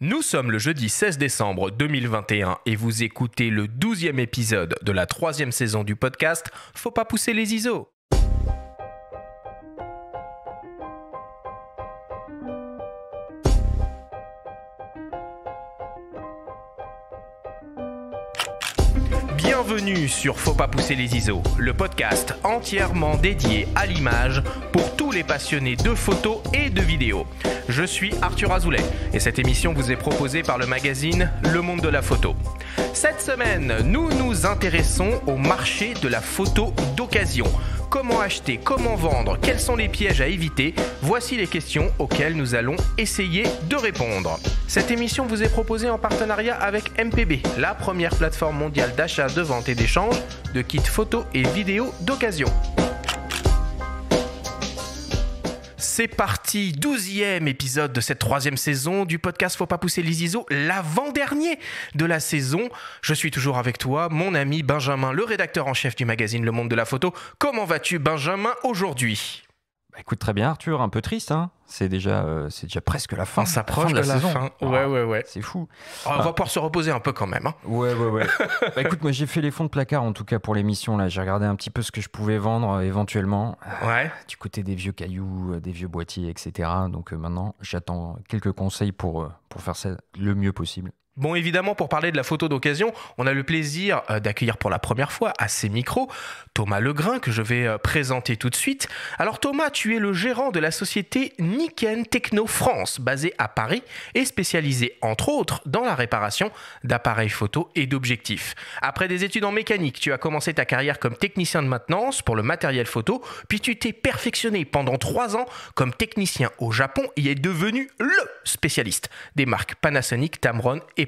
Nous sommes le jeudi 16 décembre 2021 et vous écoutez le 12e épisode de la troisième saison du podcast Faut pas pousser les ISO. sur Faut pas pousser les ISO, le podcast entièrement dédié à l'image pour tous les passionnés de photos et de vidéos. Je suis Arthur Azoulay et cette émission vous est proposée par le magazine Le Monde de la Photo. Cette semaine, nous nous intéressons au marché de la photo d'occasion. Comment acheter Comment vendre Quels sont les pièges à éviter Voici les questions auxquelles nous allons essayer de répondre. Cette émission vous est proposée en partenariat avec MPB, la première plateforme mondiale d'achat, de vente et d'échange de kits photos et vidéos d'occasion. C'est parti, douzième épisode de cette troisième saison du podcast Faut pas pousser les ISO, l'avant-dernier de la saison. Je suis toujours avec toi, mon ami Benjamin, le rédacteur en chef du magazine Le Monde de la Photo. Comment vas-tu Benjamin aujourd'hui Écoute, très bien, Arthur, un peu triste, hein. c'est déjà, euh, c'est déjà presque la fin. s'approche ah, de la, Fin. Ah, ouais, ouais, ouais. C'est fou. Ah, on va pouvoir se reposer un peu quand même. Hein. Ouais, ouais, ouais. Bah, écoute, moi j'ai fait les fonds de placard en tout cas pour l'émission. Là, j'ai regardé un petit peu ce que je pouvais vendre euh, éventuellement. Ouais. Du côté des vieux cailloux, euh, des vieux boîtiers, etc. Donc maintenant, j'attends quelques conseils pour, pour faire ça le mieux possible. Bon, évidemment, pour parler de la photo d'occasion, on a le plaisir euh, d'accueillir pour la première fois à ces micros Thomas Legrain, que je vais euh, présenter tout de suite. Alors Thomas, tu es le gérant de la société Niken Techno France, basée à Paris et spécialisée, entre autres, dans la réparation d'appareils photo et d'objectifs. Après des études en mécanique, tu as commencé ta carrière comme technicien de maintenance pour le matériel photo, puis tu t'es perfectionné pendant trois ans comme technicien au Japon et est devenu LE spécialiste des marques Panasonic, Tamron et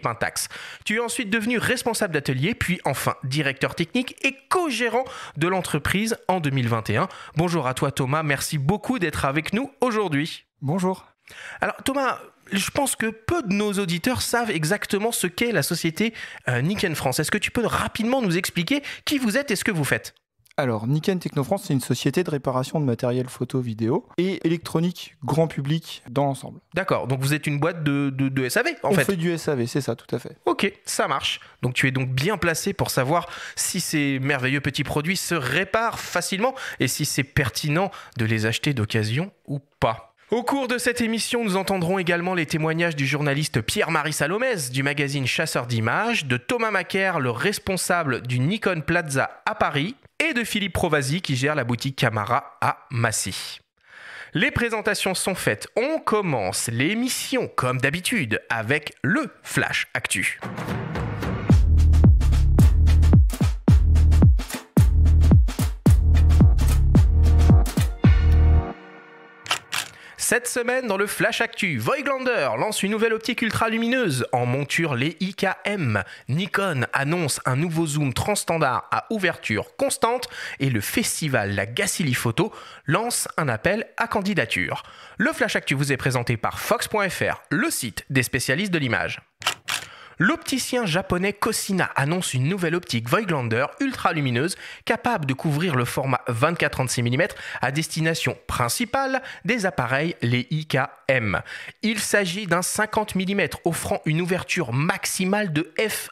tu es ensuite devenu responsable d'atelier, puis enfin directeur technique et co-gérant de l'entreprise en 2021. Bonjour à toi Thomas, merci beaucoup d'être avec nous aujourd'hui. Bonjour. Alors Thomas, je pense que peu de nos auditeurs savent exactement ce qu'est la société euh, Niken France. Est-ce que tu peux rapidement nous expliquer qui vous êtes et ce que vous faites alors, Niken Technofrance, c'est une société de réparation de matériel photo, vidéo et électronique grand public dans l'ensemble. D'accord, donc vous êtes une boîte de, SAV en On fait. du SAV, c'est ça, tout à fait. Ok, ça marche. Donc tu es donc bien placé pour savoir si ces merveilleux petits produits se réparent facilement et si c'est pertinent de les acheter d'occasion ou pas. Au cours de cette émission, nous entendrons également les témoignages du journaliste Pierre-Marie Salomès du magazine Chasseur d'images, de Thomas Macaire, le responsable du Nikon Plaza à Paris, et de Philippe Provasi qui gère la boutique Camara à Massy. Les présentations sont faites, on commence l'émission comme d'habitude avec le Flash Actu. Cette semaine, dans le Flash Actu, Voiglander lance une nouvelle optique ultra-lumineuse en monture les IKM. Nikon annonce un nouveau zoom transstandard à ouverture constante et le festival La Gacilly Photo lance un appel à candidature. Le Flash Actu vous est présenté par Fox.fr, le site des spécialistes de l'image. L'opticien japonais Cosina annonce une nouvelle optique Voiglander ultra lumineuse capable de couvrir le format 24-36 mm à destination principale des appareils les IKM. Il s'agit d'un 50 mm offrant une ouverture maximale de f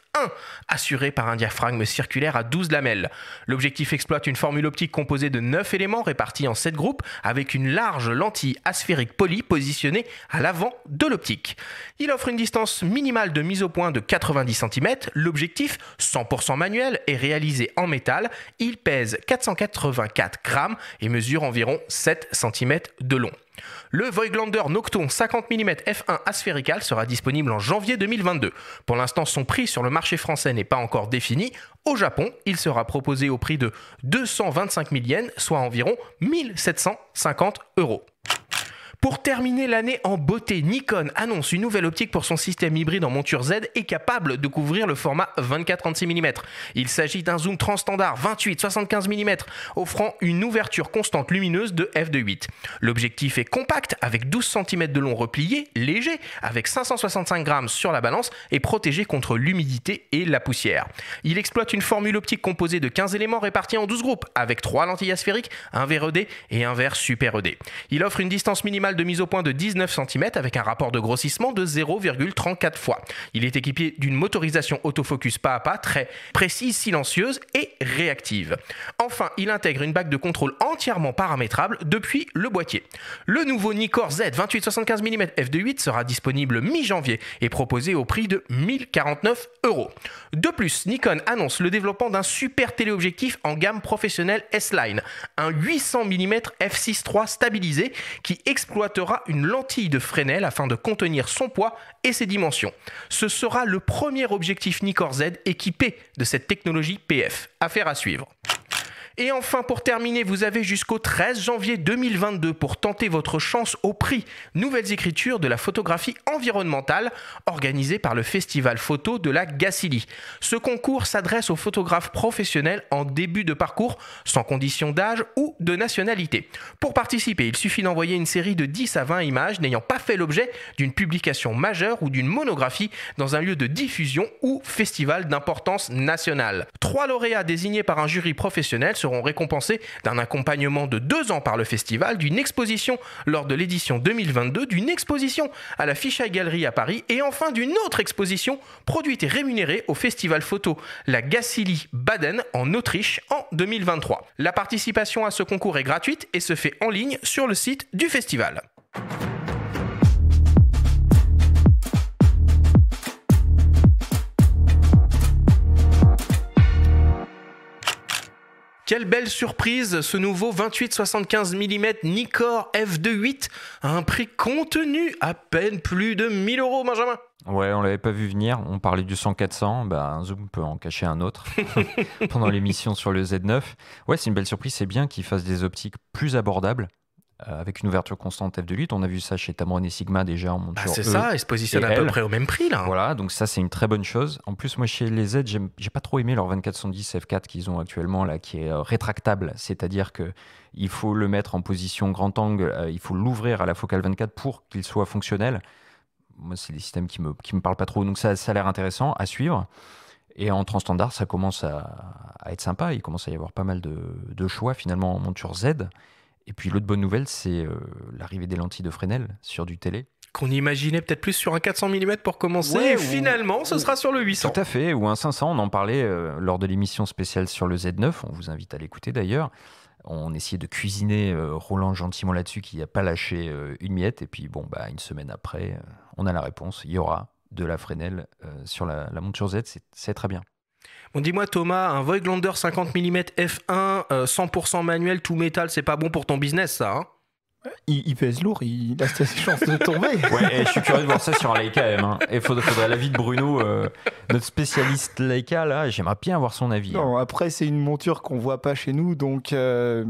assuré par un diaphragme circulaire à 12 lamelles. L'objectif exploite une formule optique composée de 9 éléments répartis en 7 groupes avec une large lentille asphérique polie positionnée à l'avant de l'optique. Il offre une distance minimale de mise au point de 90 cm. L'objectif, 100% manuel, est réalisé en métal. Il pèse 484 grammes et mesure environ 7 cm de long. Le Voiglander Nocton 50 mm f1 asphérical sera disponible en janvier 2022. Pour l'instant, son prix sur le marché français n'est pas encore défini. Au Japon, il sera proposé au prix de 225 000 yens, soit environ 1750 euros. Pour terminer l'année en beauté, Nikon annonce une nouvelle optique pour son système hybride en monture Z et capable de couvrir le format 24-36 mm. Il s'agit d'un zoom transstandard 28-75 mm offrant une ouverture constante lumineuse de f2.8. L'objectif est compact avec 12 cm de long replié, léger, avec 565 grammes sur la balance et protégé contre l'humidité et la poussière. Il exploite une formule optique composée de 15 éléments répartis en 12 groupes avec 3 lentilles asphériques, un verre ED et un verre super ED. Il offre une distance minimale de mise au point de 19 cm avec un rapport de grossissement de 0,34 fois. Il est équipé d'une motorisation autofocus pas à pas très précise, silencieuse et réactive. Enfin, il intègre une bague de contrôle entièrement paramétrable depuis le boîtier. Le nouveau Nikkor Z 28 mm f2.8 sera disponible mi-janvier et proposé au prix de 1049 euros. De plus, Nikon annonce le développement d'un super téléobjectif en gamme professionnelle S-Line, un 800 mm f6.3 stabilisé qui explose exploitera une lentille de Fresnel afin de contenir son poids et ses dimensions. Ce sera le premier objectif Nikkor Z équipé de cette technologie PF. Affaire à suivre. Et enfin, pour terminer, vous avez jusqu'au 13 janvier 2022 pour tenter votre chance au prix Nouvelles écritures de la photographie environnementale organisée par le Festival Photo de la Gacilly. Ce concours s'adresse aux photographes professionnels en début de parcours, sans condition d'âge ou de nationalité. Pour participer, il suffit d'envoyer une série de 10 à 20 images n'ayant pas fait l'objet d'une publication majeure ou d'une monographie dans un lieu de diffusion ou festival d'importance nationale. Trois lauréats désignés par un jury professionnel seront seront récompensés d'un accompagnement de deux ans par le festival, d'une exposition lors de l'édition 2022, d'une exposition à la Fichaille Galerie à Paris et enfin d'une autre exposition produite et rémunérée au festival photo La Gassili Baden en Autriche en 2023. La participation à ce concours est gratuite et se fait en ligne sur le site du festival. Quelle belle surprise ce nouveau 28-75 mm Nikkor f2.8 à un prix contenu à peine plus de 1000 euros, Benjamin. Ouais, on l'avait pas vu venir. On parlait du 100-400. Bah, un Zoom peut en cacher un autre pendant l'émission sur le Z9. Ouais, c'est une belle surprise. C'est bien qu'ils fassent des optiques plus abordables euh, avec une ouverture constante f de 8. On a vu ça chez Tamron et Sigma déjà en monture. Ah, c'est e ça, ils se positionnent à peu près au même prix là. Hein. Voilà, donc ça c'est une très bonne chose. En plus, moi chez les Z, j'ai pas trop aimé leur 24 2410 F4 qu'ils ont actuellement là, qui est euh, rétractable, c'est-à-dire que il faut le mettre en position grand angle, euh, il faut l'ouvrir à la focale 24 pour qu'il soit fonctionnel. Moi, c'est des systèmes qui me, qui me parlent pas trop, donc ça, ça a l'air intéressant à suivre. Et en transstandard, ça commence à, être sympa. Il commence à y avoir pas mal de, de choix finalement en monture Z. Et puis l'autre bonne nouvelle, c'est euh, l'arrivée des lentilles de Fresnel sur du télé qu'on imaginait peut-être plus sur un 400 mm pour commencer. et finalement, ce sera sur le 800. Tout à fait, ou un 500. On en parlait euh, lors de l'émission spéciale sur le Z9. On vous invite à l'écouter d'ailleurs. On essayait de cuisiner euh, Roland gentiment là-dessus, qui n'a pas lâché une miette. Et puis, bon, bah, une semaine après, on a la réponse. Il y aura de la Fresnel sur la monture Z. C'est très bien. Bon, dis-moi Thomas, un Voiglander 50 mm F1 100% manuel, tout métal, c'est pas bon pour ton business ça hein il, pèse lourd, il a ses chances de tomber. Ouais, eh, je suis curieux de voir ça sur un Leica M. Hein. Et faudrait, l'avis de Bruno, euh, notre spécialiste Leica, là, j'aimerais bien avoir son avis. Hein. après, c'est une monture qu'on voit pas chez nous, donc euh,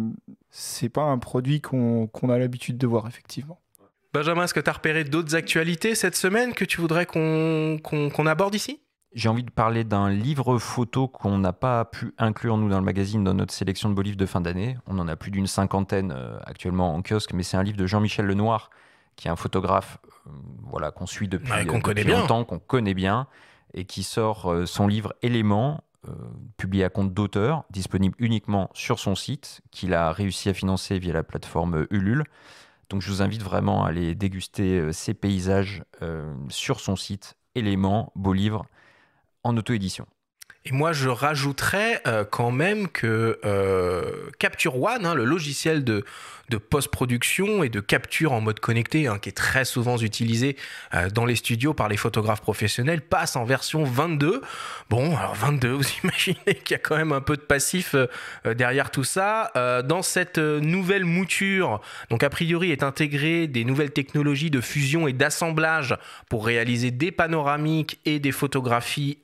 c'est pas un produit qu'on a l'habitude de voir, effectivement. Benjamin, est-ce que tu as repéré d'autres actualités cette semaine que tu voudrais qu'on aborde ici j'ai envie de parler d'un livre photo qu'on n'a pas pu inclure, nous, dans le magazine, dans notre sélection de beaux livres de fin d'année. On en a plus d'une cinquantaine euh, actuellement en kiosque, mais c'est un livre de Jean-Michel Lenoir, qui est un photographe euh, voilà, qu'on suit depuis, euh, qu'on connaît bien. longtemps, qu'on connaît bien, et qui sort son livre Éléments, publié à compte d'auteur, disponible uniquement sur son site, qu'il a réussi à financer via la plateforme Ulule. Donc je vous invite vraiment à aller déguster ces paysages sur son site Éléments, beau livre en auto-édition. Et moi, je rajouterais euh, quand même que euh, Capture One, hein, le logiciel de, de post-production et de capture en mode connecté, hein, qui est très souvent utilisé euh, dans les studios par les photographes professionnels, passe en version 22. Bon, alors 22, vous imaginez qu'il y a quand même un peu de passif derrière tout ça. dans cette nouvelle mouture, donc a priori est intégrée des nouvelles technologies de fusion et d'assemblage pour réaliser des panoramiques et des photographies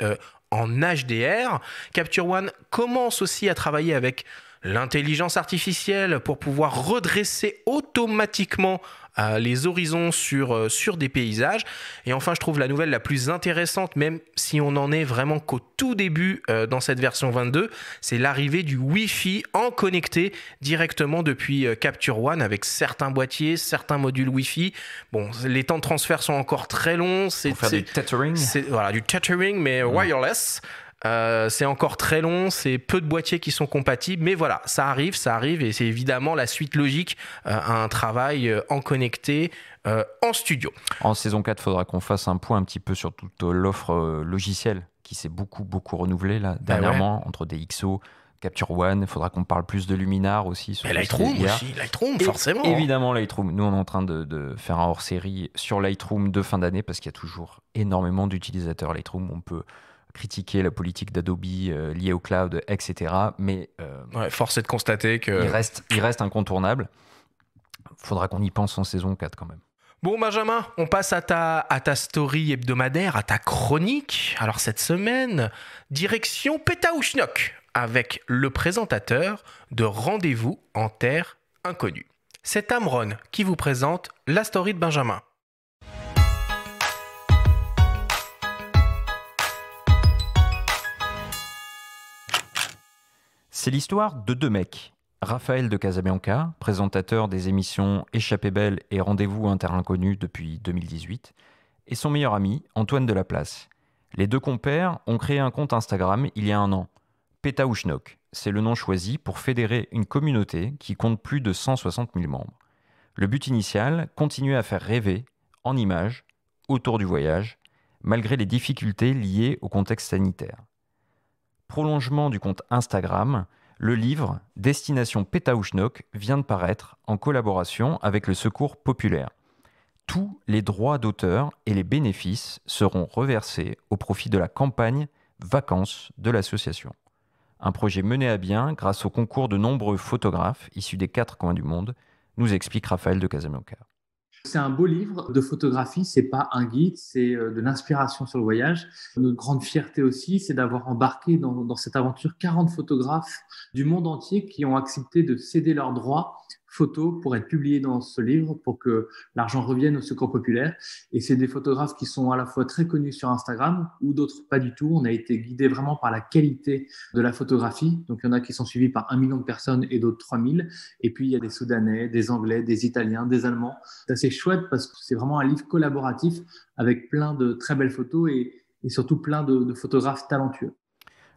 en HDR. Capture One commence aussi à travailler avec l'intelligence artificielle pour pouvoir redresser automatiquement euh, les horizons sur, euh, sur des paysages. Et enfin, je trouve la nouvelle la plus intéressante, même si on n'en est vraiment qu'au tout début euh, dans cette version 22, c'est l'arrivée du Wi-Fi en connecté directement depuis Capture One avec certains boîtiers, certains modules Wi-Fi. Bon, les temps de transfert sont encore très longs. C'est, du tethering Voilà, du tethering, mais wireless. Euh, c'est encore très long, c'est peu de boîtiers qui sont compatibles, mais voilà, ça arrive, ça arrive, et c'est évidemment la suite logique euh, à un travail euh, en connecté, en studio. En saison 4, il faudra qu'on fasse un point un petit peu sur toute l'offre logicielle qui s'est beaucoup, beaucoup renouvelée là, ben dernièrement, entre des Capture One, il faudra qu'on parle plus de Luminar aussi. Sur Lightroom aussi, Lightroom forcément. Hein. évidemment Lightroom. Nous on est en train de, de faire un hors-série sur Lightroom de fin d'année parce qu'il y a toujours énormément d'utilisateurs Lightroom. On peut critiquer la politique d'Adobe euh, liée au cloud, etc. Mais euh, force est de constater que il reste, il incontournable. Faudra qu'on y pense en saison 4 quand même. Bon Benjamin, on passe à ta, à ta story hebdomadaire, à ta chronique. Alors cette semaine, direction Pétaouchnok avec le présentateur de Rendez-vous en Terre Inconnue. C'est Amron qui vous présente la story de Benjamin. C'est l'histoire de deux mecs. Raphaël de Casabianca, présentateur des émissions Échappée Belle et Rendez-vous Inter Inconnu depuis 2018, et son meilleur ami, Antoine de Delaplace. Les deux compères ont créé un compte Instagram il y a un an. Petaouchnok. c'est le nom choisi pour fédérer une communauté qui compte plus de 160 000 membres. Le but initial, continuer à faire rêver, en images, autour du voyage, malgré les difficultés liées au contexte sanitaire prolongement du compte Instagram, le livre Destination Pétaouchnok vient de paraître en collaboration avec le Secours populaire. Tous les droits d'auteur et les bénéfices seront reversés au profit de la campagne Vacances de l'association. Un projet mené à bien grâce au concours de nombreux photographes issus des quatre coins du monde, nous explique Raphaël de Casablanca. C'est un beau livre de photographie, c'est pas un guide, c'est euh, de l'inspiration sur le voyage. Notre grande fierté aussi, c'est d'avoir embarqué dans, dans, cette aventure 40 photographes du monde entier qui ont accepté de céder leurs droits photos pour être publiées dans ce livre pour que l'argent revienne au secours populaire. Et c'est des photographes qui sont à la fois très connus sur Instagram ou d'autres pas du tout. On a été guidé vraiment par la qualité de la photographie. Donc il y en a qui sont suivis par un million de personnes et d'autres 3000. Et puis il y a des Soudanais, des Anglais, des Italiens, des Allemands. C'est assez chouette parce que c'est vraiment un livre collaboratif avec plein de très belles photos et, surtout plein de photographes talentueux.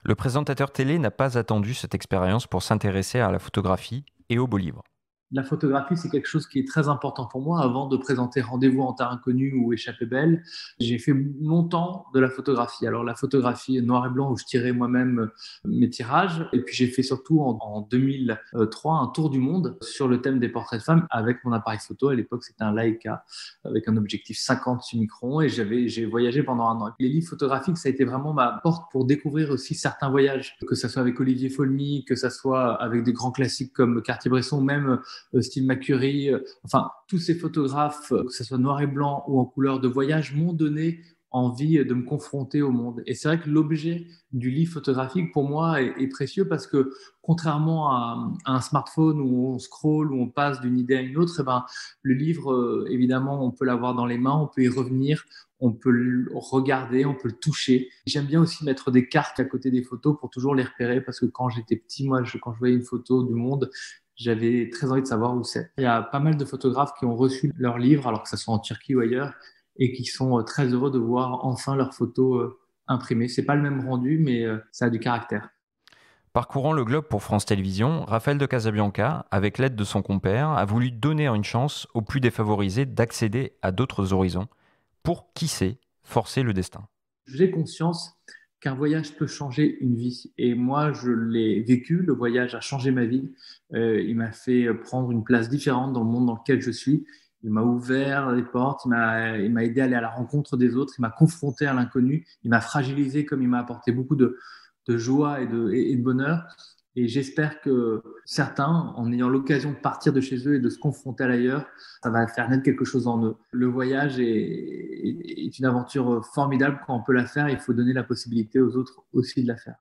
Le présentateur télé n'a pas attendu cette expérience pour s'intéresser à la photographie et au beau livre la photographie, c'est quelque chose qui est très important pour moi. Avant de présenter Rendez-vous en terre inconnue ou Échappée belle, j'ai fait longtemps de la photographie. Alors la photographie noir et blanc où je tirais moi-même mes tirages. Et puis j'ai fait surtout en, 2003 un tour du monde sur le thème des portraits de femmes avec mon appareil photo. À l'époque, c'était un Leica avec un objectif 56 micron. et j'avais j'ai voyagé pendant un an. Les livres photographiques, ça a été vraiment ma porte pour découvrir aussi certains voyages, que ce soit avec Olivier Folmy, que ce soit avec des grands classiques comme Cartier-Bresson, même euh, Steve McCurry, euh, enfin tous ces photographes, euh, que ce soit noir et blanc ou en couleur de voyage, m'ont donné envie de me confronter au monde. Et c'est vrai que l'objet du livre photographique, pour moi, est, précieux parce que contrairement à, un smartphone où on scrolle, où on passe d'une idée à une autre, eh ben, le livre, évidemment, on peut l'avoir dans les mains, on peut y revenir, on peut le regarder, on peut le toucher. J'aime bien aussi mettre des cartes à côté des photos pour toujours les repérer parce que quand j'étais petit, moi, quand je voyais une photo du monde, j'avais très envie de savoir où c'est. Il y a pas mal de photographes qui ont reçu leur livre, alors que ce soit en Turquie ou ailleurs, et qui sont euh, très heureux de voir enfin leurs photos euh, imprimées. C'est pas le même rendu, mais euh, ça a du caractère. Parcourant le globe pour France Télévisions, Raphaël de Casabianca, avec l'aide de son compère, a voulu donner une chance aux plus défavorisés d'accéder à d'autres horizons pour, qui sait, forcer le destin. J'ai conscience qu'un voyage peut changer une vie. Et moi, je l'ai vécu, le voyage a changé ma vie. Euh, il m'a fait prendre une place différente dans le monde dans lequel je suis. Il m'a ouvert les portes, il m'a aidé à aller à la rencontre des autres, il m'a confronté à l'inconnu, il m'a fragilisé comme il m'a apporté beaucoup de, joie et de, et de bonheur. Et j'espère que certains, en ayant l'occasion de partir de chez eux et de se confronter à l'ailleurs, ça va faire naître quelque chose en eux. Le voyage est, une aventure formidable. Quand on peut la faire, il faut donner la possibilité aux autres aussi de la faire.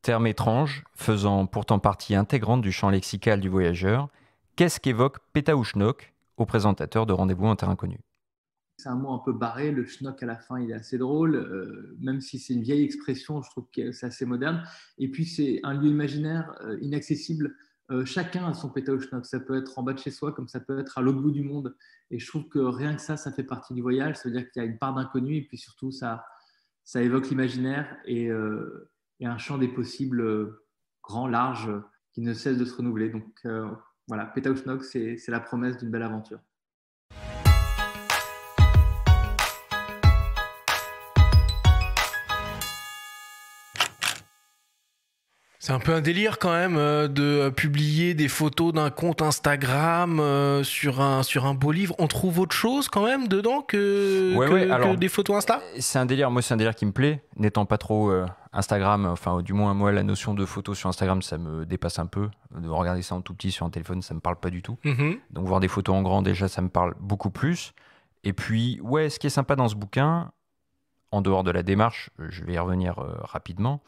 Terme étrange, faisant pourtant partie intégrante du champ lexical du voyageur, qu'est-ce qu'évoque Pétaouchnok au présentateur de Rendez-vous en terrain connu c'est un mot un peu barré. Le schnock à la fin, il est assez drôle, euh, même si c'est une vieille expression, je trouve que c'est assez moderne. Et puis, c'est un lieu imaginaire euh, inaccessible. Euh, chacun a son péta schnock. Ça peut être en bas de chez soi, comme ça peut être à l'autre bout du monde. Et je trouve que rien que ça, ça fait partie du voyage. Ça veut dire qu'il y a une part d'inconnu, et puis surtout, ça, ça évoque l'imaginaire et, un champ des possibles grand, large, qui ne cesse de se renouveler. Donc voilà, pétalo schnock, c'est la promesse d'une belle aventure. C'est un peu un délire quand même euh, de euh, publier des photos d'un compte Instagram euh, sur, un, sur un beau livre. On trouve autre chose quand même dedans que, des photos Insta C'est un délire, moi c'est un délire qui me plaît, n'étant pas trop Instagram, enfin du moins moi la notion de photos sur Instagram ça me dépasse un peu. De regarder ça en tout petit sur un téléphone ça me parle pas du tout. Mm-hmm. Donc voir des photos en grand déjà ça me parle beaucoup plus. Et puis ouais ce qui est sympa dans ce bouquin, en dehors de la démarche, je vais y revenir rapidement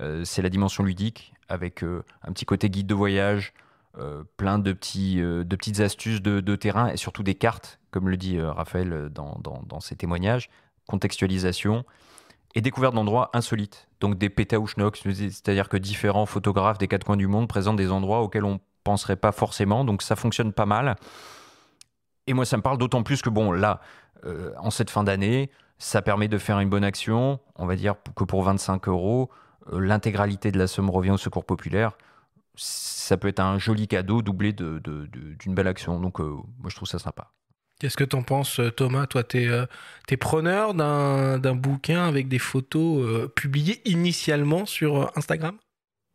euh, c'est la dimension ludique, avec euh, un petit côté guide de voyage, euh, plein de, petites astuces de, terrain et surtout des cartes, comme le dit Raphaël dans, ses témoignages, contextualisation et découverte d'endroits insolites. Donc des schnocks, c'est-à-dire que différents photographes des quatre coins du monde présentent des endroits auxquels on penserait pas forcément. Donc ça fonctionne pas mal. Et moi, ça me parle d'autant plus que, bon, là, en cette fin d'année, ça permet de faire une bonne action. On va dire que pour 25 euros, euh, l'intégralité de la somme revient au secours populaire, ça peut être un joli cadeau doublé d'une de, belle action. Donc, euh, moi, je trouve ça sympa. Qu'est-ce que t'en penses, euh, Thomas Toi, t'es es preneur d'un bouquin avec des photos publiées initialement sur Instagram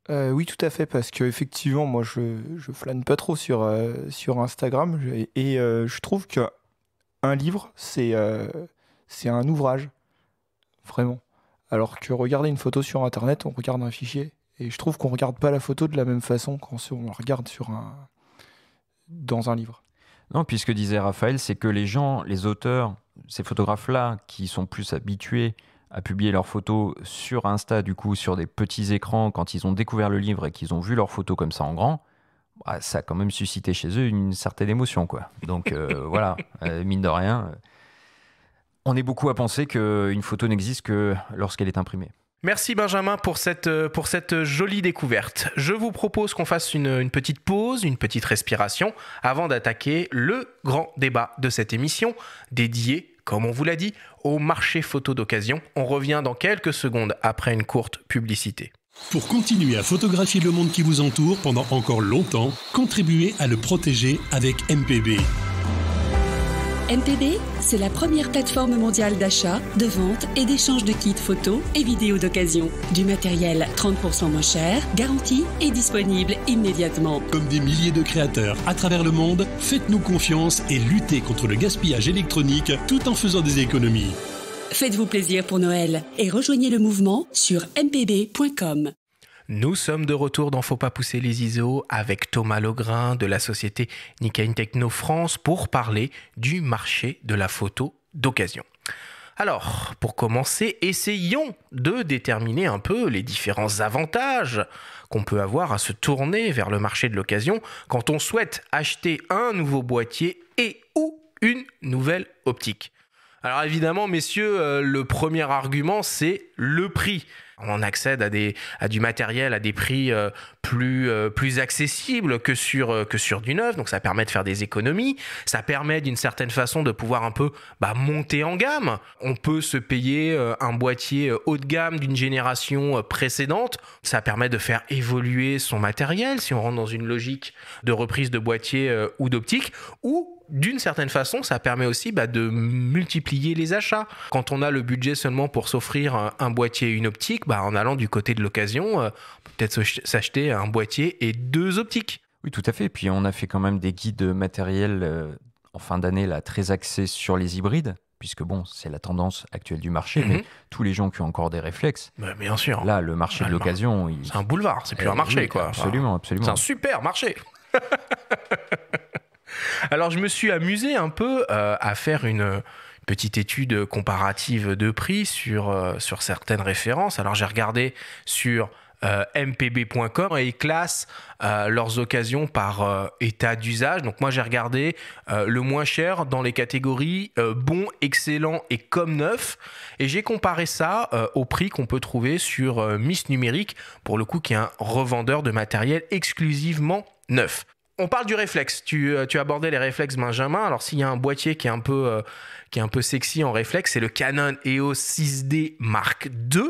Oui, tout à fait, parce qu'effectivement, moi, je, flâne pas trop sur, sur Instagram. Et, et je trouve que un livre, c'est c'est un ouvrage. Vraiment. Alors que regarder une photo sur Internet, on regarde un fichier. Et je trouve qu'on ne regarde pas la photo de la même façon quand on regarde sur un... dans un livre. Non, puisque disait Raphaël, c'est que les gens, les auteurs, ces photographes-là, qui sont plus habitués à publier leurs photos sur Insta, du coup, sur des petits écrans, quand ils ont découvert le livre et qu'ils ont vu leurs photos comme ça en grand, bah, ça a quand même suscité chez eux une certaine émotion, quoi. Donc euh, voilà, euh, mine de rien. Euh, on est beaucoup à penser qu'une photo n'existe que lorsqu'elle est imprimée. Merci Benjamin pour cette, euh, pour cette jolie découverte. Je vous propose qu'on fasse une, une, petite pause, une petite respiration, avant d'attaquer le grand débat de cette émission, dédié, comme on vous l'a dit, au marché photo d'occasion. On revient dans quelques secondes après une courte publicité. Pour continuer à photographier le monde qui vous entoure pendant encore longtemps, contribuez à le protéger avec MPB. MPB, c'est la première plateforme mondiale d'achat, de vente et d'échange de kits photos et vidéos d'occasion. Du matériel 30% moins cher, garanti et disponible immédiatement. Comme des milliers de créateurs à travers le monde, faites-nous confiance et luttez contre le gaspillage électronique tout en faisant des économies. Faites-vous plaisir pour Noël et rejoignez le mouvement sur mpb.com. Nous sommes de retour dans Faut pas pousser les ISO avec Thomas Lograin de la société Nikkei Techno France pour parler du marché de la photo d'occasion. Alors, pour commencer, essayons de déterminer un peu les différents avantages qu'on peut avoir à se tourner vers le marché de l'occasion quand on souhaite acheter un nouveau boîtier et ou une nouvelle optique. Alors évidemment, messieurs, euh, le premier argument, c'est le prix. On accède à, du matériel à des prix euh, euh, plus, accessibles euh, que sur, du neuf. Donc ça permet de faire des économies. Ça permet d'une certaine façon de pouvoir un peu bah, monter en gamme. On peut se payer un boîtier haut de gamme d'une génération précédente. Ça permet de faire évoluer son matériel si on rentre dans une logique de reprise de boîtier ou d'optique. Ou d'une certaine façon, ça permet aussi bah, de multiplier les achats. Quand on a le budget seulement pour s'offrir un, boîtier et une optique, bah, en allant du côté de l'occasion, euh, peut-être s'acheter un boîtier et deux optiques. Oui, tout à fait. puis on a fait quand même des guides matériels euh, en fin d'année là, très axés sur les hybrides. Puisque bon, c'est la tendance actuelle du marché, mais mhm. tous les gens qui ont encore des réflexes. Mais bah, bien sûr. Là, le marché de l'occasion. C'est un boulevard, c'est plus eh un marché, quoi. Absolument, absolument. C'est un super marché. Alors je me suis amusé un peu euh, à faire une euh, petite étude comparative de prix euh, sur, certaines références. Alors j'ai regardé sur mpb.com et ils classent leurs occasions par état d'usage. Donc moi j'ai regardé le moins cher dans les catégories bon, excellent et comme neuf et j'ai comparé ça au prix qu'on peut trouver sur Miss Numérique pour le coup qui est un revendeur de matériel exclusivement neuf on parle du réflexe. Euh, tu, abordais les réflexes Benjamin. Alors s'il y a un boîtier qui est un peu, euh, qui est un peu sexy en réflexe, c'est le Canon EOS 6D Mark II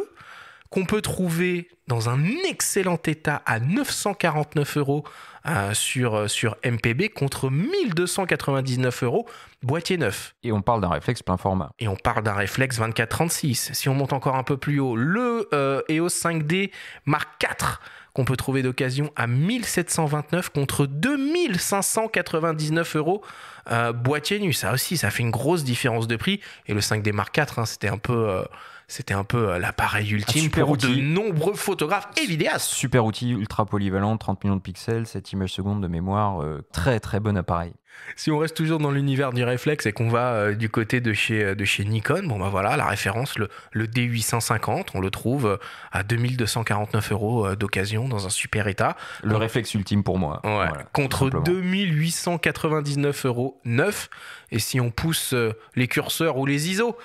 qu'on peut trouver dans un excellent état à 949 euros euh, sur, sur MPB contre 1299 euros boîtier neuf. Et on parle d'un réflexe plein format. Et on parle d'un réflexe 24-36. Si on monte encore un peu plus haut, le EOS e 5D Mark IV qu'on peut trouver d'occasion à 1729 contre 2599 euros euh, boîtier nu. Ça aussi, ça fait une grosse différence de prix. Et le 5D Mark IV, hein, c'était un peu... Euh, c'était un peu euh, l'appareil ultime pour de nombreux photographes et vidéastes. Super outil, ultra polyvalent, 30 millions de pixels, 7 images secondes de mémoire, très très bon appareil si on reste toujours dans l'univers du réflexe et qu'on va euh, du côté de chez, euh, de chez Nikon, bon bah voilà, la référence, le, D850, on le trouve euh, à 2249 euros d'occasion dans un super état. Le réflexe ultime pour moi. Ouais, contre 2899 euros neuf. Et si on pousse les curseurs ou les ISO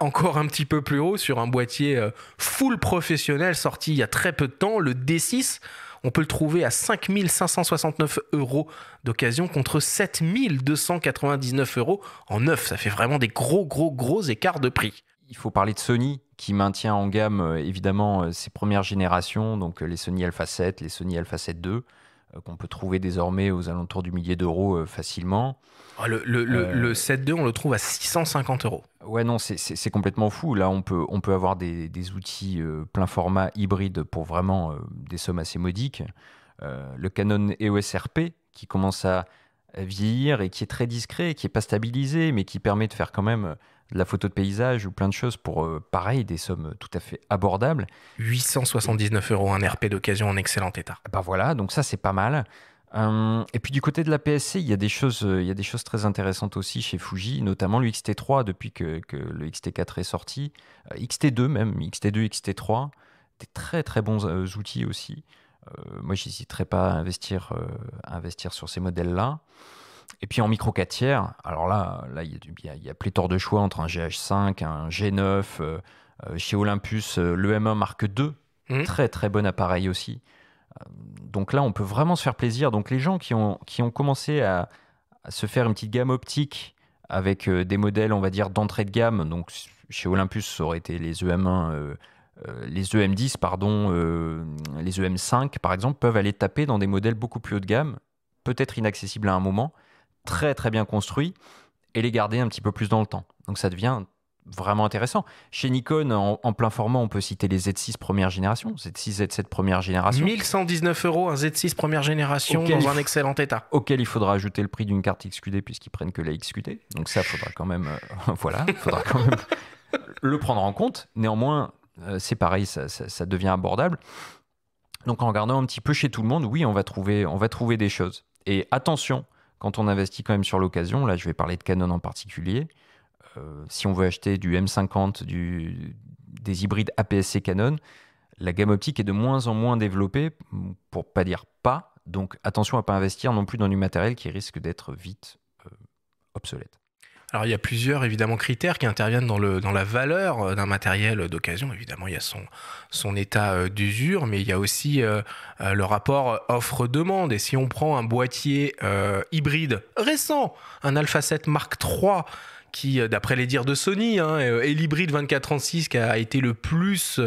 encore un petit peu plus haut sur un boîtier full professionnel sorti il y a très peu de temps, le D6, on peut le trouver à 5569 euros d'occasion contre 7299 euros en neuf. Ça fait vraiment des gros, gros, gros écarts de prix. Il faut parler de Sony qui maintient en gamme euh, évidemment euh, ses premières générations, donc euh, les Sony Alpha 7, les Sony Alpha 7 II euh, qu'on peut trouver désormais aux alentours du millier d'euros euh, facilement. Ah, le, le, 7.2, euh, on le trouve à 650 euros. Ouais, non, c'est complètement fou. Là, on peut, on peut avoir des, des outils plein format hybride pour vraiment des sommes assez modiques. le Canon EOS RP, qui commence à euh, vieillir et qui est très discret, qui n'est pas stabilisé, mais qui permet de faire quand même euh, de la photo de paysage ou plein de choses pour, euh, pareil, des sommes tout à fait abordables. 879 euros, un RP d'occasion en excellent état. Ah bah voilà, donc ça c'est pas mal. et puis du côté de la PSC, il y, a des choses, il y a des choses très intéressantes aussi chez Fuji, notamment le XT3 depuis que, que le XT4 est sorti, XT2 même, XT2, XT3, des très très bons outils aussi. Euh, moi, n'hésiterais pas euh, à investir, sur ces modèles-là. Et puis en micro 4 alors là, là il, y a, y pléthore de choix entre un GH5, un G9, euh, chez Olympus, lem 1 Mark II, mmh. très très bon appareil aussi. Donc là, on peut vraiment se faire plaisir. Donc les gens qui ont, commencé à, se faire une petite gamme optique avec des modèles, on va dire, d'entrée de gamme, donc chez Olympus, ça aurait été les EM1 euh, les EM10, pardon, euh, les EM5 par exemple, peuvent aller taper dans des modèles beaucoup plus haut de gamme, peut-être inaccessibles à un moment, très très bien construits, et les garder un petit peu plus dans le temps. Donc ça devient vraiment intéressant. Chez Nikon, en, plein format, on peut citer les Z6 première génération, Z6, Z7 première génération. 1119 euros un Z6 première génération dans un excellent état. Auquel il faudra ajouter le prix d'une carte XQD puisqu'ils prennent que la XQD. Donc ça, faudra quand même, euh, voilà, faudra quand même le prendre en compte. Néanmoins, euh, c'est pareil, ça, devient abordable. Donc en regardant un petit peu chez tout le monde, oui, on va trouver, on va trouver des choses. Et attention, quand on investit quand même sur l'occasion, là je vais parler de Canon en particulier, euh, si on veut acheter du M50, du, des hybrides APS-C Canon, la gamme optique est de moins en moins développée, pour pas dire pas. Donc attention à pas investir non plus dans du matériel qui risque d'être vite euh, obsolète. Alors il y a plusieurs évidemment critères qui interviennent dans, le, dans la valeur euh, d'un matériel d'occasion. Évidemment, il y a son, son état euh, d'usure, mais il y a aussi euh, le rapport offre-demande. Et si on prend un boîtier hybride récent, un Alpha 7 Mark III, qui, d'après les dires de Sony, hein, est l'hybride 2436 qui a été le plus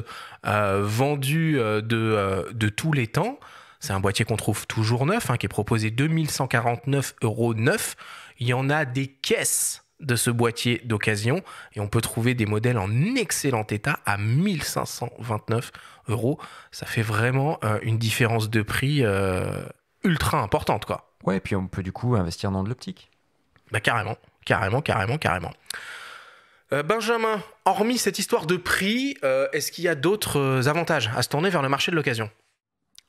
vendu de, de, tous les temps. C'est un boîtier qu'on trouve toujours neuf, hein, qui est proposé 2149 euros neuf. Il y en a des caisses de ce boîtier d'occasion et on peut trouver des modèles en excellent état à 1529 euros. Ça fait vraiment euh, une différence de prix euh, ultra importante quoi. Ouais, et puis on peut du coup investir dans de l'optique. Bah carrément, carrément, carrément, carrément. Euh, Benjamin, hormis cette histoire de prix, est-ce qu'il y a d'autres avantages à se tourner vers le marché de l'occasion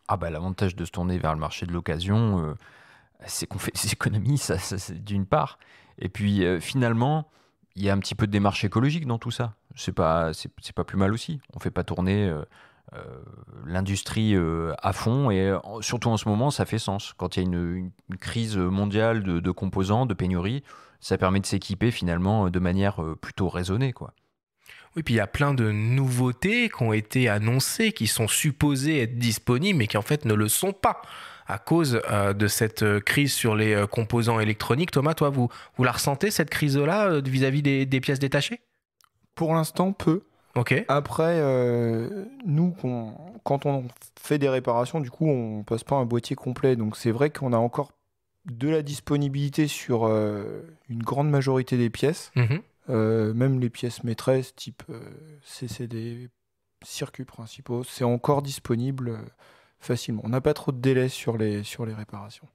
Ah bah l'avantage de se tourner vers le marché de l'occasion, c'est qu'on fait des économies, ça, c'est d'une part. Et puis euh, finalement, il y a un petit peu de démarche écologique dans tout ça. C'est pas, pas plus mal aussi. On fait pas tourner euh, euh, l'industrie à fond et surtout en ce moment, ça fait sens. Quand il y a une, crise mondiale de, composants, de pénurie, ça permet de s'équiper finalement de manière plutôt raisonnée, quoi. Oui, puis il y a plein de nouveautés qui ont été annoncées, qui sont supposées être disponibles, mais qui en fait ne le sont pas à cause euh, de cette euh, crise sur les euh, composants électroniques. Thomas, toi, vous, la ressentez, cette crise-là, vis-à-vis des, pièces détachées Pour l'instant, peu. Ok. Après, nous, quand on fait des réparations, du coup, on passe pas un boîtier complet. Donc c'est vrai qu'on a encore de la disponibilité sur une grande majorité des pièces, mhm. même les pièces maîtresses, type CCD, circuits principaux, c'est encore disponible facilement. On n'a pas trop de délais sur les, sur les réparations.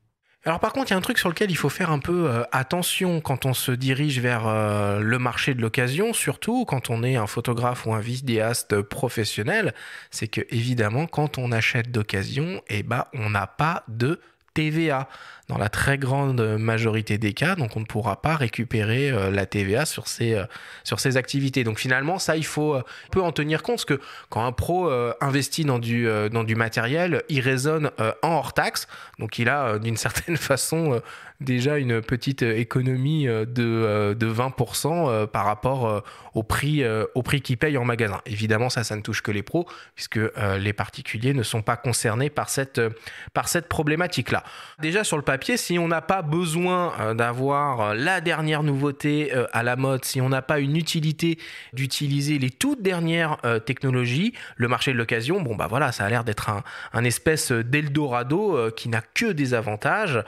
Alors par contre, il y a un truc sur lequel il faut faire un peu euh, attention quand on se dirige vers euh, le marché de l'occasion, surtout quand on est un photographe ou un vidéaste professionnel, c'est que évidemment quand on achète d'occasion, eh ben, on n'a pas de TVA dans la très grande majorité des cas, donc on ne pourra pas récupérer euh, la TVA sur ces, euh, sur activités. Donc finalement, ça, il faut euh, peut en tenir compte, parce que quand un pro investit dans du, dans du matériel, il raisonne en hors-taxe, donc il a d'une certaine façon déjà une petite économie de, 20% par rapport au prix, au prix qu'il paye en magasin. Évidemment, ça, ça ne touche que les pros, puisque les particuliers ne sont pas concernés par cette, par cette problématique-là. Déjà sur le papier, si on n'a pas besoin euh, d'avoir euh, la dernière nouveauté euh, à la mode, si on n'a pas une utilité d'utiliser les toutes dernières technologies, le marché de l'occasion, bon bah voilà, ça a l'air d'être un, espèce d'Eldorado qui n'a que des avantages,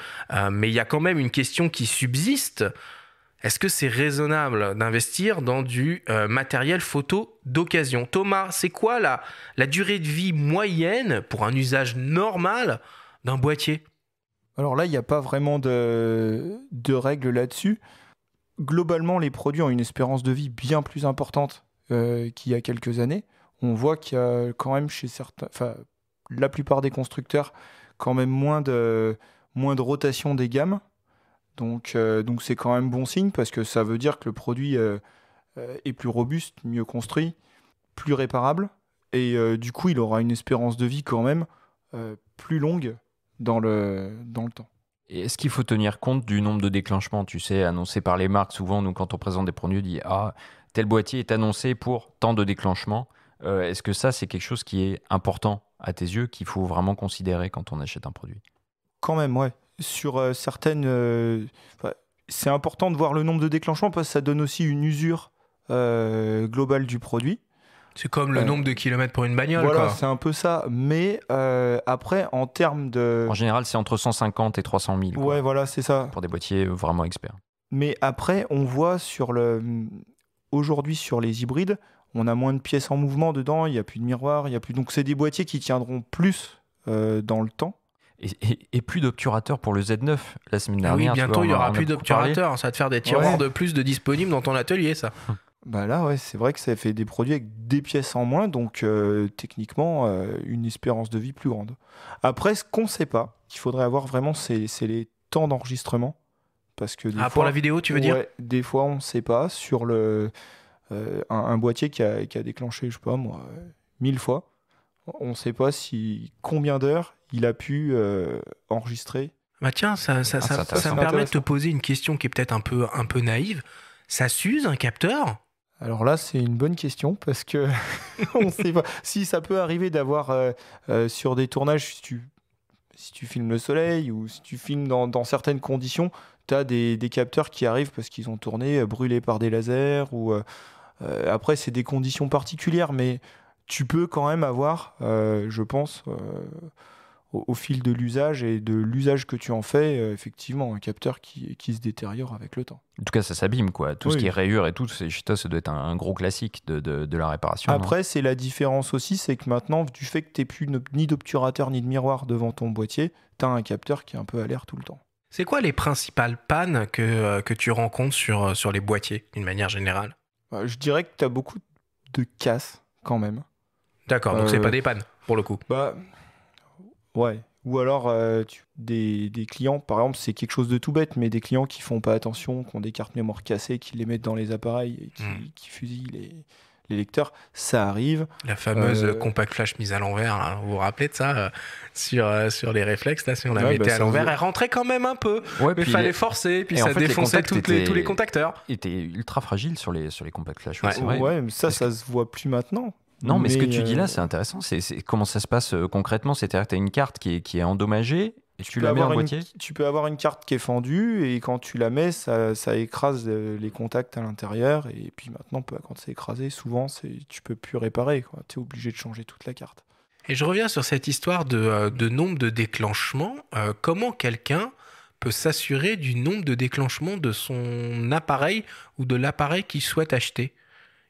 mais il y a quand même une question qui subsiste. Est-ce que c'est raisonnable d'investir dans du matériel photo d'occasion Thomas, c'est quoi la, la durée de vie moyenne pour un usage normal d'un boîtier alors là, il n'y a pas vraiment de, règles là-dessus. Globalement, les produits ont une espérance de vie bien plus importante euh, qu'il y a quelques années. On voit qu'il y a quand même chez certains, enfin, la plupart des constructeurs, quand même moins de, moins de rotation des gammes. Donc, euh, donc c'est quand même bon signe parce que ça veut dire que le produit euh, est plus robuste, mieux construit, plus réparable. Et du coup, il aura une espérance de vie quand même plus longue dans le, temps. Est-ce qu'il faut tenir compte du nombre de déclenchements, tu sais, annoncé par les marques Souvent, nous, quand on présente des produits, on dit Ah, tel boîtier est annoncé pour tant de déclenchements. Euh, est-ce que ça, c'est quelque chose qui est important à tes yeux, qu'il faut vraiment considérer quand on achète un produit Quand même, ouais. Sur euh, certaines. Euh, c'est important de voir le nombre de déclenchements parce que ça donne aussi une usure globale du produit. C'est comme le nombre de kilomètres pour une bagnole. Voilà, c'est un peu ça. Mais euh, après, en termes de. En général, c'est entre 150 et 300 000. ouais, voilà, c'est ça. Pour des boîtiers vraiment experts. Mais après, on voit sur le. Aujourd'hui, sur les hybrides, on a moins de pièces en mouvement dedans, il n'y a plus de miroir, il y a plus. Donc, c'est des boîtiers qui tiendront plus euh, dans le temps. Et, plus d'obturateurs pour le Z9 la semaine ah dernière. Oui, bientôt il n'y aura plus d'obturateurs, ça va te faire des tiroirs de plus de disponibles dans ton atelier, ça. Bah là, ouais, c'est vrai que ça fait des produits avec des pièces en moins, donc euh, techniquement, euh, une espérance de vie plus grande. Après, ce qu'on ne sait pas, qu'il faudrait avoir vraiment, c'est les temps d'enregistrement. Parce que Ah, pour la vidéo, tu veux dire Des fois, on ne sait pas. Sur le, euh, un, boîtier qui a, qui a déclenché, je sais pas moi, mille fois, on ne sait pas si combien d'heures il a pu enregistrer. Bah tiens, ça, ça, ah, ça, me permet de te poser une question qui est peut-être un peu, un peu naïve. Ça s'use un capteur alors là, c'est une bonne question parce que on sait Si ça peut arriver d'avoir euh, euh, sur des tournages, si tu, filmes le soleil ou si tu filmes dans, certaines conditions, tu as des, capteurs qui arrivent parce qu'ils ont tourné euh, brûlés par des lasers ou après, c'est des conditions particulières, mais tu peux quand même avoir, je pense au, fil de l'usage et de l'usage que tu en fais, euh, effectivement, un capteur qui, qui, se détériore avec le temps. En tout cas, ça s'abîme, quoi. Tout ce qui est rayure et tout, chez toi, ça doit être un, gros classique de, de, la réparation. Après, c'est la différence aussi, c'est que maintenant, du fait que tu n'es plus ni d'obturateur ni de miroir devant ton boîtier, tu as un capteur qui est un peu à l'air tout le temps. C'est quoi les principales pannes que, euh, tu rencontres sur, euh, sur les boîtiers, d'une manière générale bah, Je dirais que tu as beaucoup de casses, quand même. D'accord, donc c'est pas des pannes, pour le coup. Bah, Ouais. Ou alors euh, des, clients, par exemple, c'est quelque chose de tout bête, mais des clients qui font pas attention, qui ont des cartes mémoire cassées, qui les mettent dans les appareils, et qui, hmm. fusillent les, lecteurs, ça arrive. La fameuse euh, compact flash mise à l'envers, vous vous rappelez de ça euh, sur, sur les réflexes, là, si on la mettait bah, à l'envers, elle rentrait quand même un peu, ouais, mais il fallait forcer, puis ça défonçait les, tous les contacteurs. était ultra fragile sur les, sur les compact flash. Ouais, ouais mais ça, ça se voit plus maintenant. Non, mais, ce que tu dis euh, là, c'est intéressant. C'est comment ça se passe euh, concrètement C'est-à-dire que tu as une carte qui est, endommagée et tu, la mets en boîtier Tu peux avoir une carte qui est fendue et quand tu la mets, ça, écrase euh, les contacts à l'intérieur. Et puis maintenant, bah, quand c'est écrasé, souvent, tu peux plus réparer. Tu es obligé de changer toute la carte. Et je reviens sur cette histoire de, nombre de déclenchements. comment quelqu'un peut s'assurer du nombre de déclenchements de son appareil ou de l'appareil qu'il souhaite acheter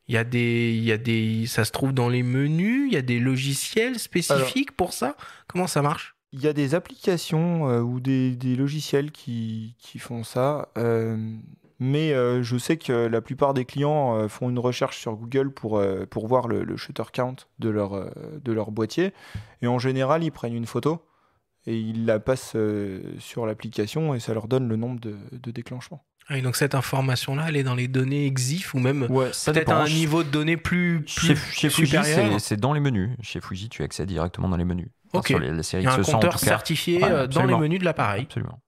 il y a des, il y a des, ça se trouve dans les menus, il y a des logiciels spécifiques pour ça. Comment ça marche Il y a des applications euh, ou des, logiciels qui, font ça. Euh, mais euh, je sais que la plupart des clients font une recherche sur Google pour, pour voir le, shutter count de leur, de leur boîtier. Et en général, ils prennent une photo et ils la passent sur l'application et ça leur donne le nombre de déclenchements. Ah, donc cette information-là, elle est dans les données EXIF ou même peut-être un niveau de données plus, plus chez, Fuji, c'est dans les menus. Chez Fuji, tu accèdes directement dans les menus. Ok. un compteur certifié euh, dans les menus de l'appareil. Absolument.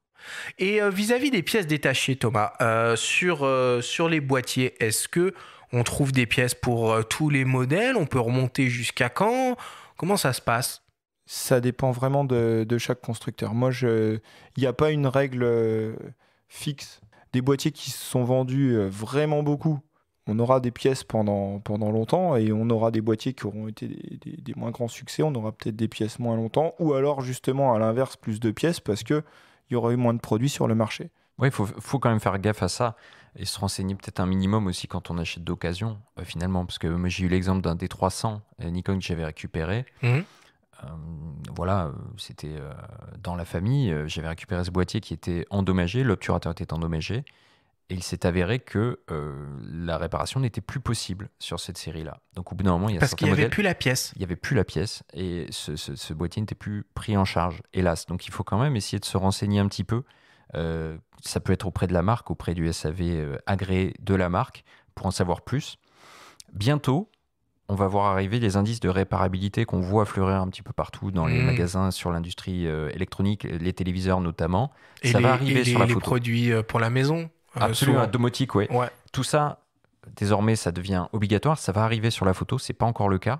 Et euh, vis-à-vis des pièces détachées, Thomas, euh, sur, sur les boîtiers, est-ce que on trouve des pièces pour tous les modèles On peut remonter jusqu'à quand Comment ça se passe Ça dépend vraiment de, de, chaque constructeur. Moi, il n'y a pas une règle fixe des boîtiers qui se sont vendus euh, vraiment beaucoup. On aura des pièces pendant, pendant longtemps et on aura des boîtiers qui auront été des, moins grands succès. On aura peut-être des pièces moins longtemps ou alors justement à l'inverse plus de pièces parce qu'il y aura eu moins de produits sur le marché. Oui, il faut, quand même faire gaffe à ça et se renseigner peut-être un minimum aussi quand on achète d'occasion, euh, finalement. Parce que moi, j'ai eu l'exemple d'un D300 euh, Nikon que j'avais récupéré. Mmh. Euh, voilà, euh, c'était euh, dans la famille. J'avais récupéré ce boîtier qui était endommagé, l'obturateur était endommagé, et il s'est avéré que la réparation n'était plus possible sur cette série-là. Donc au bout d'un moment, il y a parce qu'il n'y avait plus la pièce. Il n'y avait plus la pièce, et ce, boîtier n'était plus pris en charge, hélas. Donc il faut quand même essayer de se renseigner un petit peu. ça peut être auprès de la marque, auprès du SAV agréé de la marque, pour en savoir plus. Bientôt, on va voir arriver les indices de réparabilité qu'on voit fleurir un petit peu partout dans les mm. magasins sur l'industrie euh, électronique, les téléviseurs notamment. ça va arriver sur les produits euh, pour la maison. Euh, Absolument, domotique, oui. Ouais. Tout ça, désormais, ça devient obligatoire. Ça va arriver sur la photo. C'est pas encore le cas.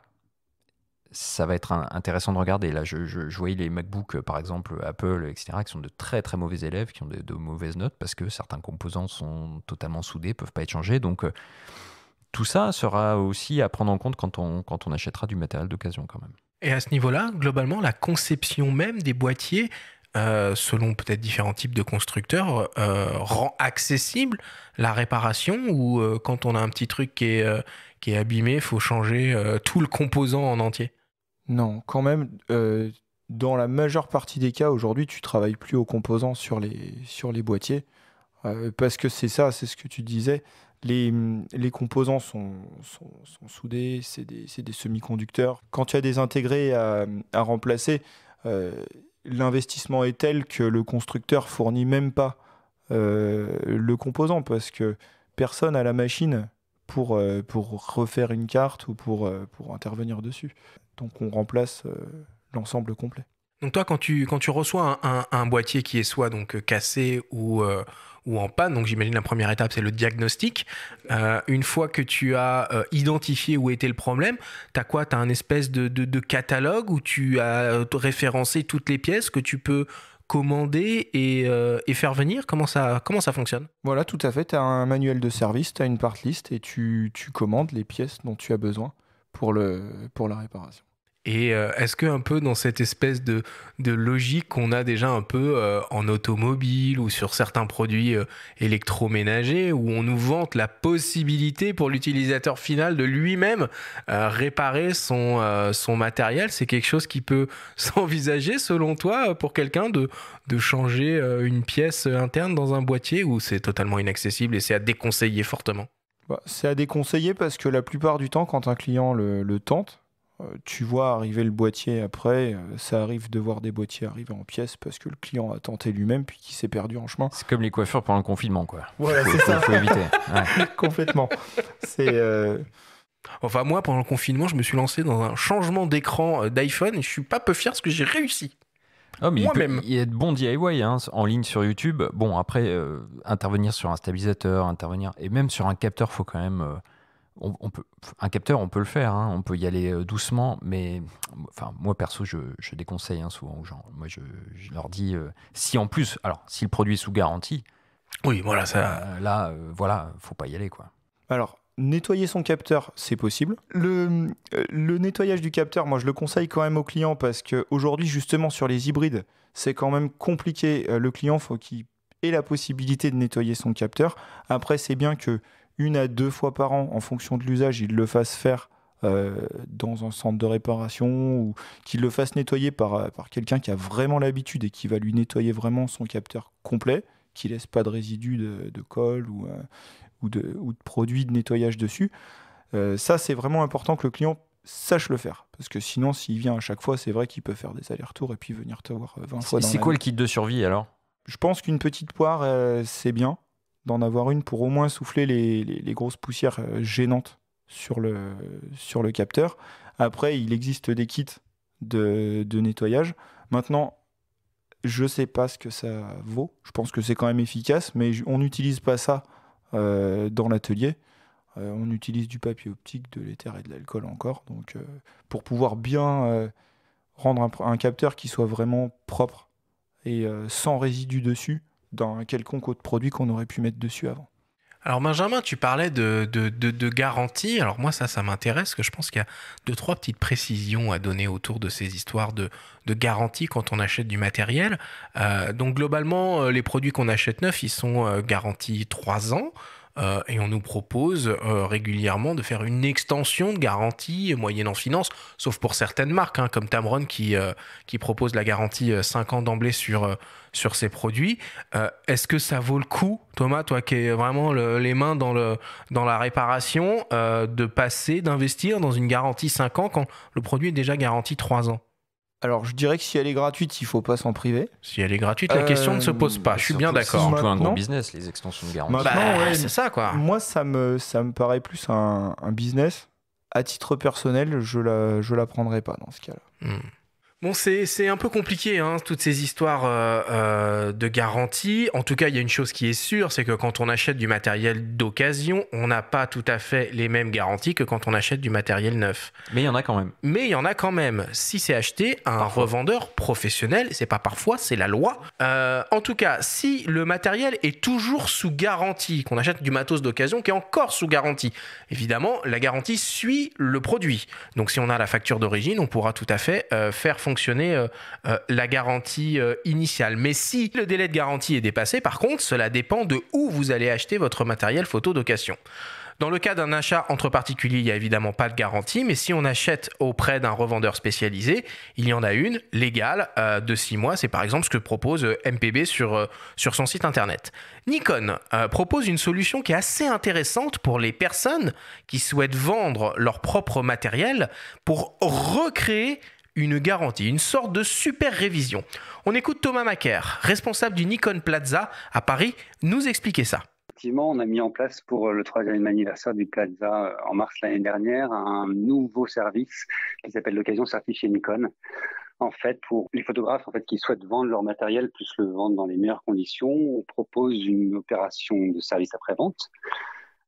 Ça va être intéressant de regarder. Là, je, voyais les MacBooks, par exemple, Apple, etc., qui sont de très très mauvais élèves, qui ont de, mauvaises notes parce que certains composants sont totalement soudés, peuvent pas être changés. Donc tout ça sera aussi à prendre en compte quand on, achètera du matériel d'occasion quand même. Et à ce niveau-là, globalement, la conception même des boîtiers, euh, selon peut-être différents types de constructeurs, euh, rend accessible la réparation ou euh, quand on a un petit truc qui est, qui est abîmé, faut changer tout le composant en entier Non, quand même, dans la majeure partie des cas, aujourd'hui, tu travailles plus aux composants sur les, sur les boîtiers. parce que c'est ça, c'est ce que tu disais, les, composants sont, soudés, c'est des, semi-conducteurs. Quand tu as des intégrés à, remplacer, euh, l'investissement est tel que le constructeur fournit même pas euh, le composant parce que personne à la machine pour, euh, refaire une carte ou pour, pour intervenir dessus. Donc on remplace l'ensemble complet. Donc toi, quand tu, quand tu reçois un, boîtier qui est soit donc euh, cassé ou, euh, ou en panne, donc j'imagine la première étape, c'est le diagnostic. Euh, une fois que tu as identifié où était le problème, tu as quoi Tu as un espèce de, catalogue où tu as référencé toutes les pièces que tu peux commander et, et faire venir comment ça, comment ça fonctionne Voilà, tout à fait. Tu as un manuel de service, tu as une part list et tu, tu commandes les pièces dont tu as besoin pour, le, pour la réparation. Et euh, est-ce que un peu dans cette espèce de, logique qu'on a déjà un peu euh, en automobile ou sur certains produits euh, électroménagers où on nous vante la possibilité pour l'utilisateur final de lui-même réparer son, matériel, c'est quelque chose qui peut s'envisager selon toi pour quelqu'un de, changer une pièce interne dans un boîtier où c'est totalement inaccessible et c'est à déconseiller fortement bah, C'est à déconseiller parce que la plupart du temps quand un client le tente, euh, tu vois arriver le boîtier après, euh, ça arrive de voir des boîtiers arriver en pièces parce que le client a tenté lui-même puis qui s'est perdu en chemin. C'est comme les coiffures pendant le confinement, quoi. Voilà, c'est ça. Il Faut éviter. Complètement. C'est. Euh, enfin, moi, pendant le confinement, je me suis lancé dans un changement d'écran d'iPhone et je suis pas peu fier ce que j'ai réussi. Oh, Moi-même. Il, y a de bons DIY hein, en ligne sur YouTube. Bon, après, intervenir sur un stabilisateur, intervenir et même sur un capteur, faut quand même on, peut, un capteur, on peut le faire, hein. on peut y aller euh, doucement, mais enfin, moi perso, je, je déconseille hein, souvent aux gens. Moi, je, leur dis, euh, si en plus, alors, si le produit est sous garantie, oui, voilà, ça. Euh, là, voilà, faut pas y aller, quoi. Alors, nettoyer son capteur, c'est possible. Le, le, nettoyage du capteur, moi, je le conseille quand même aux clients parce qu'aujourd'hui, justement, sur les hybrides, c'est quand même compliqué. Le client, faut qu'il ait la possibilité de nettoyer son capteur. Après, c'est bien que une à deux fois par an, en fonction de l'usage, il le fasse faire euh, dans un centre de réparation ou qu'il le fasse nettoyer par, euh, par quelqu'un qui a vraiment l'habitude et qui va lui nettoyer vraiment son capteur complet, qui laisse pas de résidus de, colle ou, euh, ou, de, ou de produits de nettoyage dessus. ça, c'est vraiment important que le client sache le faire. Parce que sinon, s'il vient à chaque fois, c'est vrai qu'il peut faire des allers-retours et puis venir te voir 20 fois. C'est quoi le kit de survie alors Je pense qu'une petite poire, c'est bien d'en avoir une pour au moins souffler les, grosses poussières euh, gênantes sur le, sur le capteur. Après, il existe des kits de, nettoyage. Maintenant, je ne sais pas ce que ça vaut. Je pense que c'est quand même efficace, mais on n'utilise pas ça euh, dans l'atelier. Euh, on utilise du papier optique, de l'éther et de l'alcool encore. Donc, pour pouvoir bien rendre un, un, capteur qui soit vraiment propre et sans résidus dessus, dans un quelconque autre produit qu'on aurait pu mettre dessus avant. Alors Benjamin, tu parlais de, de, garantie. Alors moi, ça, ça m'intéresse, parce que je pense qu'il y a deux, trois petites précisions à donner autour de ces histoires de, de garantie quand on achète du matériel. Euh, donc globalement, euh, les produits qu'on achète neufs, ils sont euh, garantis trois ans euh, et on nous propose euh, régulièrement de faire une extension de garantie en finance, sauf pour certaines marques, hein, comme Tamron qui, euh, qui propose la garantie 5 euh, ans d'emblée sur, sur ses produits. Est-ce que ça vaut le coup, Thomas, toi qui es vraiment les mains dans, le, dans la réparation, de passer, d'investir dans une garantie 5 ans quand le produit est déjà garanti 3 ans alors, je dirais que si elle est gratuite, il faut pas s'en priver. Si elle est gratuite, la question ne se euh, pose pas. Je suis bien d'accord. C'est un business, les extensions de garantie. Bah, c'est ça, quoi. Moi, ça me, ça me paraît plus un, business. À titre personnel, je la, je la prendrai pas dans ce cas-là. Hmm. Bon, c'est un peu compliqué, hein, toutes ces histoires euh, euh, de garantie. En tout cas, il y a une chose qui est sûre, c'est que quand on achète du matériel d'occasion, on n'a pas tout à fait les mêmes garanties que quand on achète du matériel neuf. Mais il y en a quand même. Mais il y en a quand même. Si c'est acheté à un revendeur professionnel, c'est pas parfois, c'est la loi. Euh, en tout cas, si le matériel est toujours sous garantie, qu'on achète du matos d'occasion qui est encore sous garantie, évidemment, la garantie suit le produit. Donc si on a la facture d'origine, on pourra tout à fait faire fonctionner fonctionner euh, euh, la garantie euh, initiale. Mais si le délai de garantie est dépassé, par contre, cela dépend de où vous allez acheter votre matériel photo d'occasion. Dans le cas d'un achat entre particuliers, il n'y a évidemment pas de garantie, mais si on achète auprès d'un revendeur spécialisé, il y en a une légale de six mois. C'est par exemple ce que propose MPB sur, sur son site internet. Nikon propose une solution qui est assez intéressante pour les personnes qui souhaitent vendre leur propre matériel pour recréer une garantie, une sorte de super révision. On écoute Thomas Macaire, responsable du Nikon Plaza à Paris, nous expliquer ça. Effectivement, on a mis en place pour euh, le troisième anniversaire du Plaza euh, en mars l'année dernière un nouveau service qui s'appelle l'occasion certifiée Nikon en fait, pour les photographes en fait, qui souhaitent vendre leur matériel, plus le vendre dans les meilleures conditions, on propose une opération de service après-vente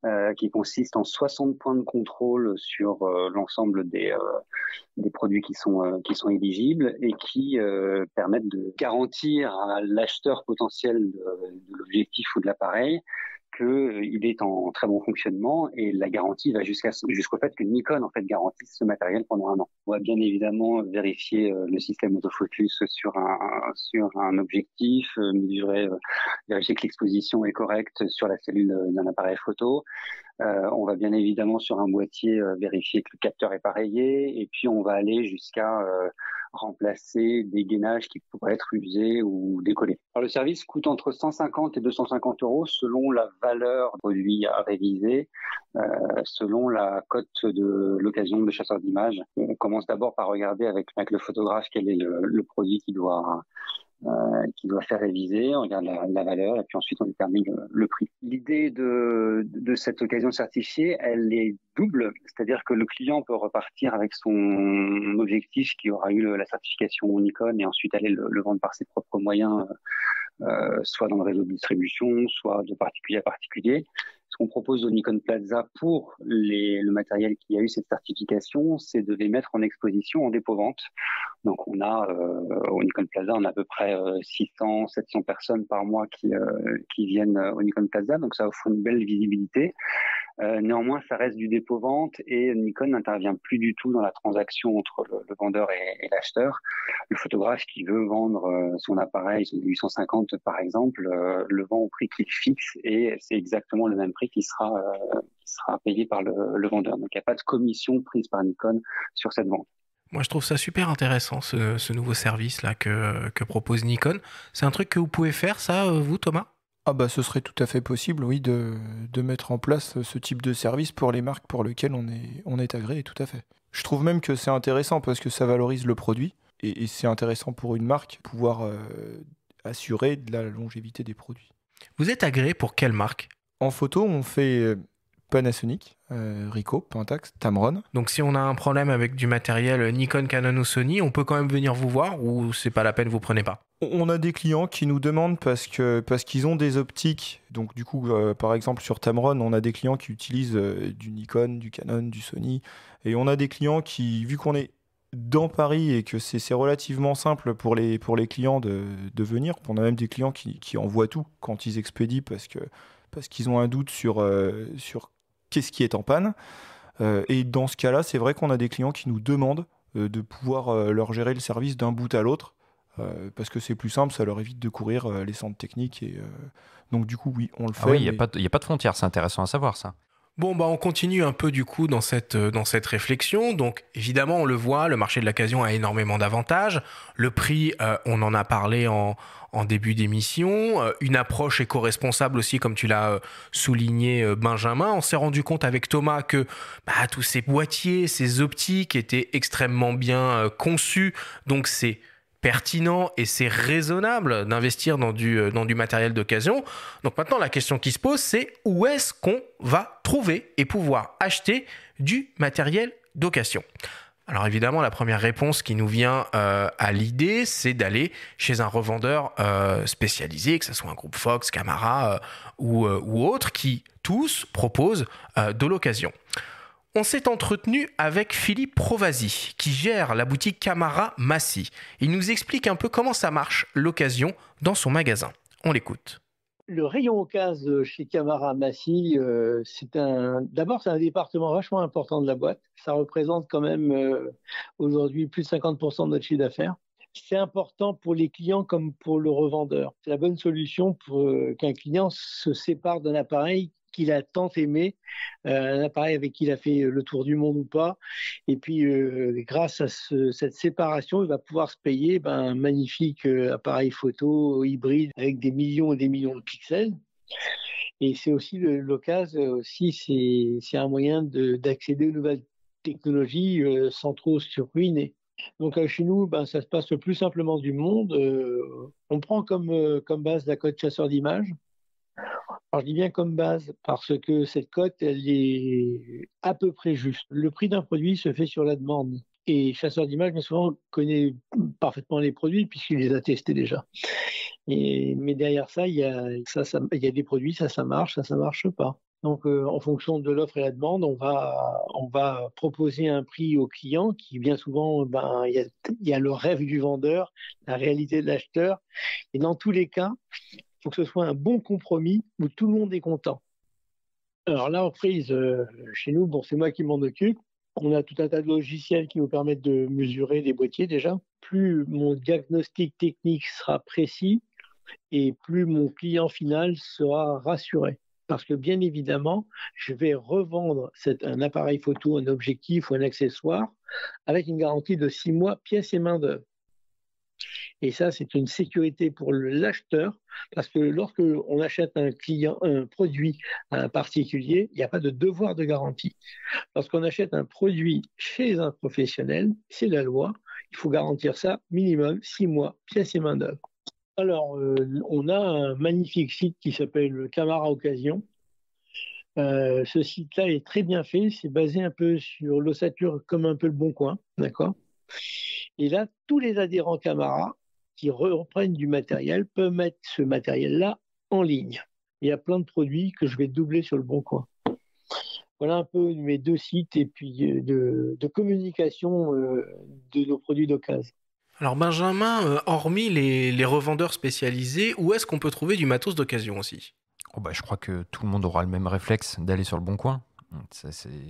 euh, qui consiste en 60 points de contrôle sur euh, l'ensemble des, euh, des produits qui sont, qui sont éligibles et qui permettent de garantir à l'acheteur potentiel de l'objectif ou de l'appareil qu'il euh, est en très bon fonctionnement et la garantie va jusqu'à jusqu'au fait que Nikon en fait garantisse ce matériel pendant un an. On va bien évidemment vérifier euh, le système autofocus sur un sur un objectif, euh, mesurer vérifier que l'exposition est correcte sur la cellule d'un appareil photo, euh, on va bien évidemment sur un boîtier euh, vérifier que le capteur est pareillé et puis on va aller jusqu'à euh, remplacer des gainages qui pourraient être usés ou décollés. Alors le service coûte entre 150 et 250 euros selon la valeur du produit à réviser, selon la cote de l'occasion de chasseur d'images. On commence d'abord par regarder avec, le photographe quel est le, le produit qui doit euh, qui doit faire réviser, on regarde la, valeur et puis ensuite on détermine le, prix. L'idée de, de cette occasion certifiée, elle est double, c'est-à-dire que le client peut repartir avec son objectif qui aura eu la certification Nikon et ensuite aller le, le vendre par ses propres moyens, euh, euh soit dans le réseau de distribution, soit de particulier à particulier qu'on propose au Nikon Plaza pour le matériel qui a eu cette certification, c'est de les mettre en exposition en dépôt-vente. Donc on a euh, au Nikon Plaza, on a à peu près 600, euh, 700 personnes par mois qui, euh, qui viennent au Nikon Plaza, donc ça offre une belle visibilité. néanmoins, ça reste du dépôt-vente et Nikon n'intervient plus du tout dans la transaction entre le, vendeur et, l'acheteur. Le photographe qui veut vendre son appareil, son 850 par exemple, le vend au prix qu'il fixe et c'est exactement le même prix euh, qui sera, payé par le, vendeur. Donc il n'y a pas de commission prise par Nikon sur cette vente. Moi, je trouve ça super intéressant, ce, nouveau service-là que, propose Nikon. C'est un truc que vous pouvez faire, ça, euh, vous, Thomas ah bah ce serait tout à fait possible, oui, de, mettre en place ce type de service pour les marques pour lesquelles on est, on est agréé, tout à fait. Je trouve même que c'est intéressant parce que ça valorise le produit et, c'est intéressant pour une marque pouvoir euh, assurer de la longévité des produits. Vous êtes agréé pour quelle marque en photo, on fait euh, Panasonic, Rico, euh, Ricoh, Pentax, Tamron. Donc si on a un problème avec du matériel euh, Nikon, Canon ou Sony, on peut quand même venir vous voir ou c'est pas la peine, vous prenez pas On a des clients qui nous demandent parce que parce qu'ils ont des optiques. Donc du coup, par exemple sur Tamron, on a des clients qui utilisent du Nikon, du Canon, du Sony, et on a des clients qui, vu qu'on est dans Paris et que c'est relativement simple pour les, pour les clients de, venir, on a même des clients qui, qui envoient tout quand ils expédient parce que parce qu'ils ont un doute sur, euh, sur qu'est-ce qui est en panne. Euh, et dans ce cas-là, c'est vrai qu'on a des clients qui nous demandent euh, de pouvoir leur gérer le service d'un bout à l'autre, parce que c'est plus simple, ça leur évite de courir les centres techniques. Et, donc du coup, oui, on le ah fait. Ah oui, il n'y a, a, pas de frontières, c'est intéressant à savoir ça. Bon, bah, on continue un peu du coup dans cette, euh, dans cette réflexion. Donc, évidemment, on le voit, le marché de l'occasion a énormément d'avantages. Le prix, euh, on en a parlé en, en début d'émission. Euh, une approche éco-responsable aussi, comme tu l'as souligné, Benjamin. On s'est rendu compte avec Thomas que bah, tous ces boîtiers, ces optiques étaient extrêmement bien conçus. Donc, c'est pertinent et c'est raisonnable d'investir dans du, euh, dans du matériel d'occasion. Donc maintenant, la question qui se pose, c'est où est-ce qu'on va trouver et pouvoir acheter du matériel d'occasion alors évidemment, la première réponse qui nous vient euh, à l'idée, c'est d'aller chez un revendeur euh, spécialisé, que ce soit un groupe Fox, Camara ou, ou autre, qui tous proposent de l'occasion. On s'est entretenu avec Philippe Provasi, qui gère la boutique Camara Massy. Il nous explique un peu comment ça marche, l'occasion, dans son magasin. On l'écoute. Le rayon occasion chez Camara Massy, euh, c'est un, d'abord, c'est un département vachement important de la boîte. Ça représente quand même euh, aujourd'hui plus de 50% de notre chiffre d'affaires. C'est important pour les clients comme pour le revendeur. C'est la bonne solution pour euh, qu'un client se sépare d'un appareil qu'il a tant aimé, un euh, appareil avec qui il a fait le tour du monde ou pas. Et puis, euh, grâce à cette séparation, il va pouvoir se payer ben, un magnifique euh, appareil photo hybride avec des millions et des millions de pixels. Et c'est aussi l'occasion, aussi, c'est un moyen d'accéder aux nouvelles technologies sans trop se ruiner. Donc chez nous, ben, ça se passe le plus simplement du monde. on prend comme, comme base la code chasseur d'images. Alors, je dis bien comme base parce que cette cote, elle est à peu près juste. Le prix d'un produit se fait sur la demande. Et Chasseur d'images, bien souvent, connaît parfaitement les produits puisqu'il les a testés déjà. Et, mais derrière ça il, y a, ça, des produits, ça, ça marche, ça, ça marche pas. Donc, euh, en fonction de l'offre et la demande, on va, proposer un prix au client qui, bien souvent, ben, il y a le rêve du vendeur, la réalité de l'acheteur. Et dans tous les cas, que ce soit un bon compromis où tout le monde est content. Alors là, reprise, prise, euh, chez nous, bon, c'est moi qui m'en occupe. On a tout un tas de logiciels qui nous permettent de mesurer des boîtiers déjà. Plus mon diagnostic technique sera précis et plus mon client final sera rassuré. Parce que bien évidemment, je vais revendre un appareil photo, un objectif ou un accessoire avec une garantie de six mois, pièces et main d'œuvre. Et ça, c'est une sécurité pour l'acheteur, parce que lorsque on achète un client, un produit à un particulier, il n'y a pas de devoir de garantie. Lorsqu'on achète un produit chez un professionnel, c'est la loi. Il faut garantir ça minimum six mois, pièce et main d'œuvre. Alors, euh, on a un magnifique site qui s'appelle Camara Occasion. Euh, ce site-là est très bien fait. C'est basé un peu sur l'ossature comme un peu le bon coin, d'accord Et là, tous les adhérents Camara qui reprennent du matériel peuvent mettre ce matériel-là en ligne. Il y a plein de produits que je vais doubler sur le bon coin. Voilà un peu mes deux sites et puis euh, de, communication euh, de nos produits d'occasion. Alors Benjamin, euh, hormis les, revendeurs spécialisés, où est-ce qu'on peut trouver du matos d'occasion aussi oh bah, Je crois que tout le monde aura le même réflexe d'aller sur le bon coin.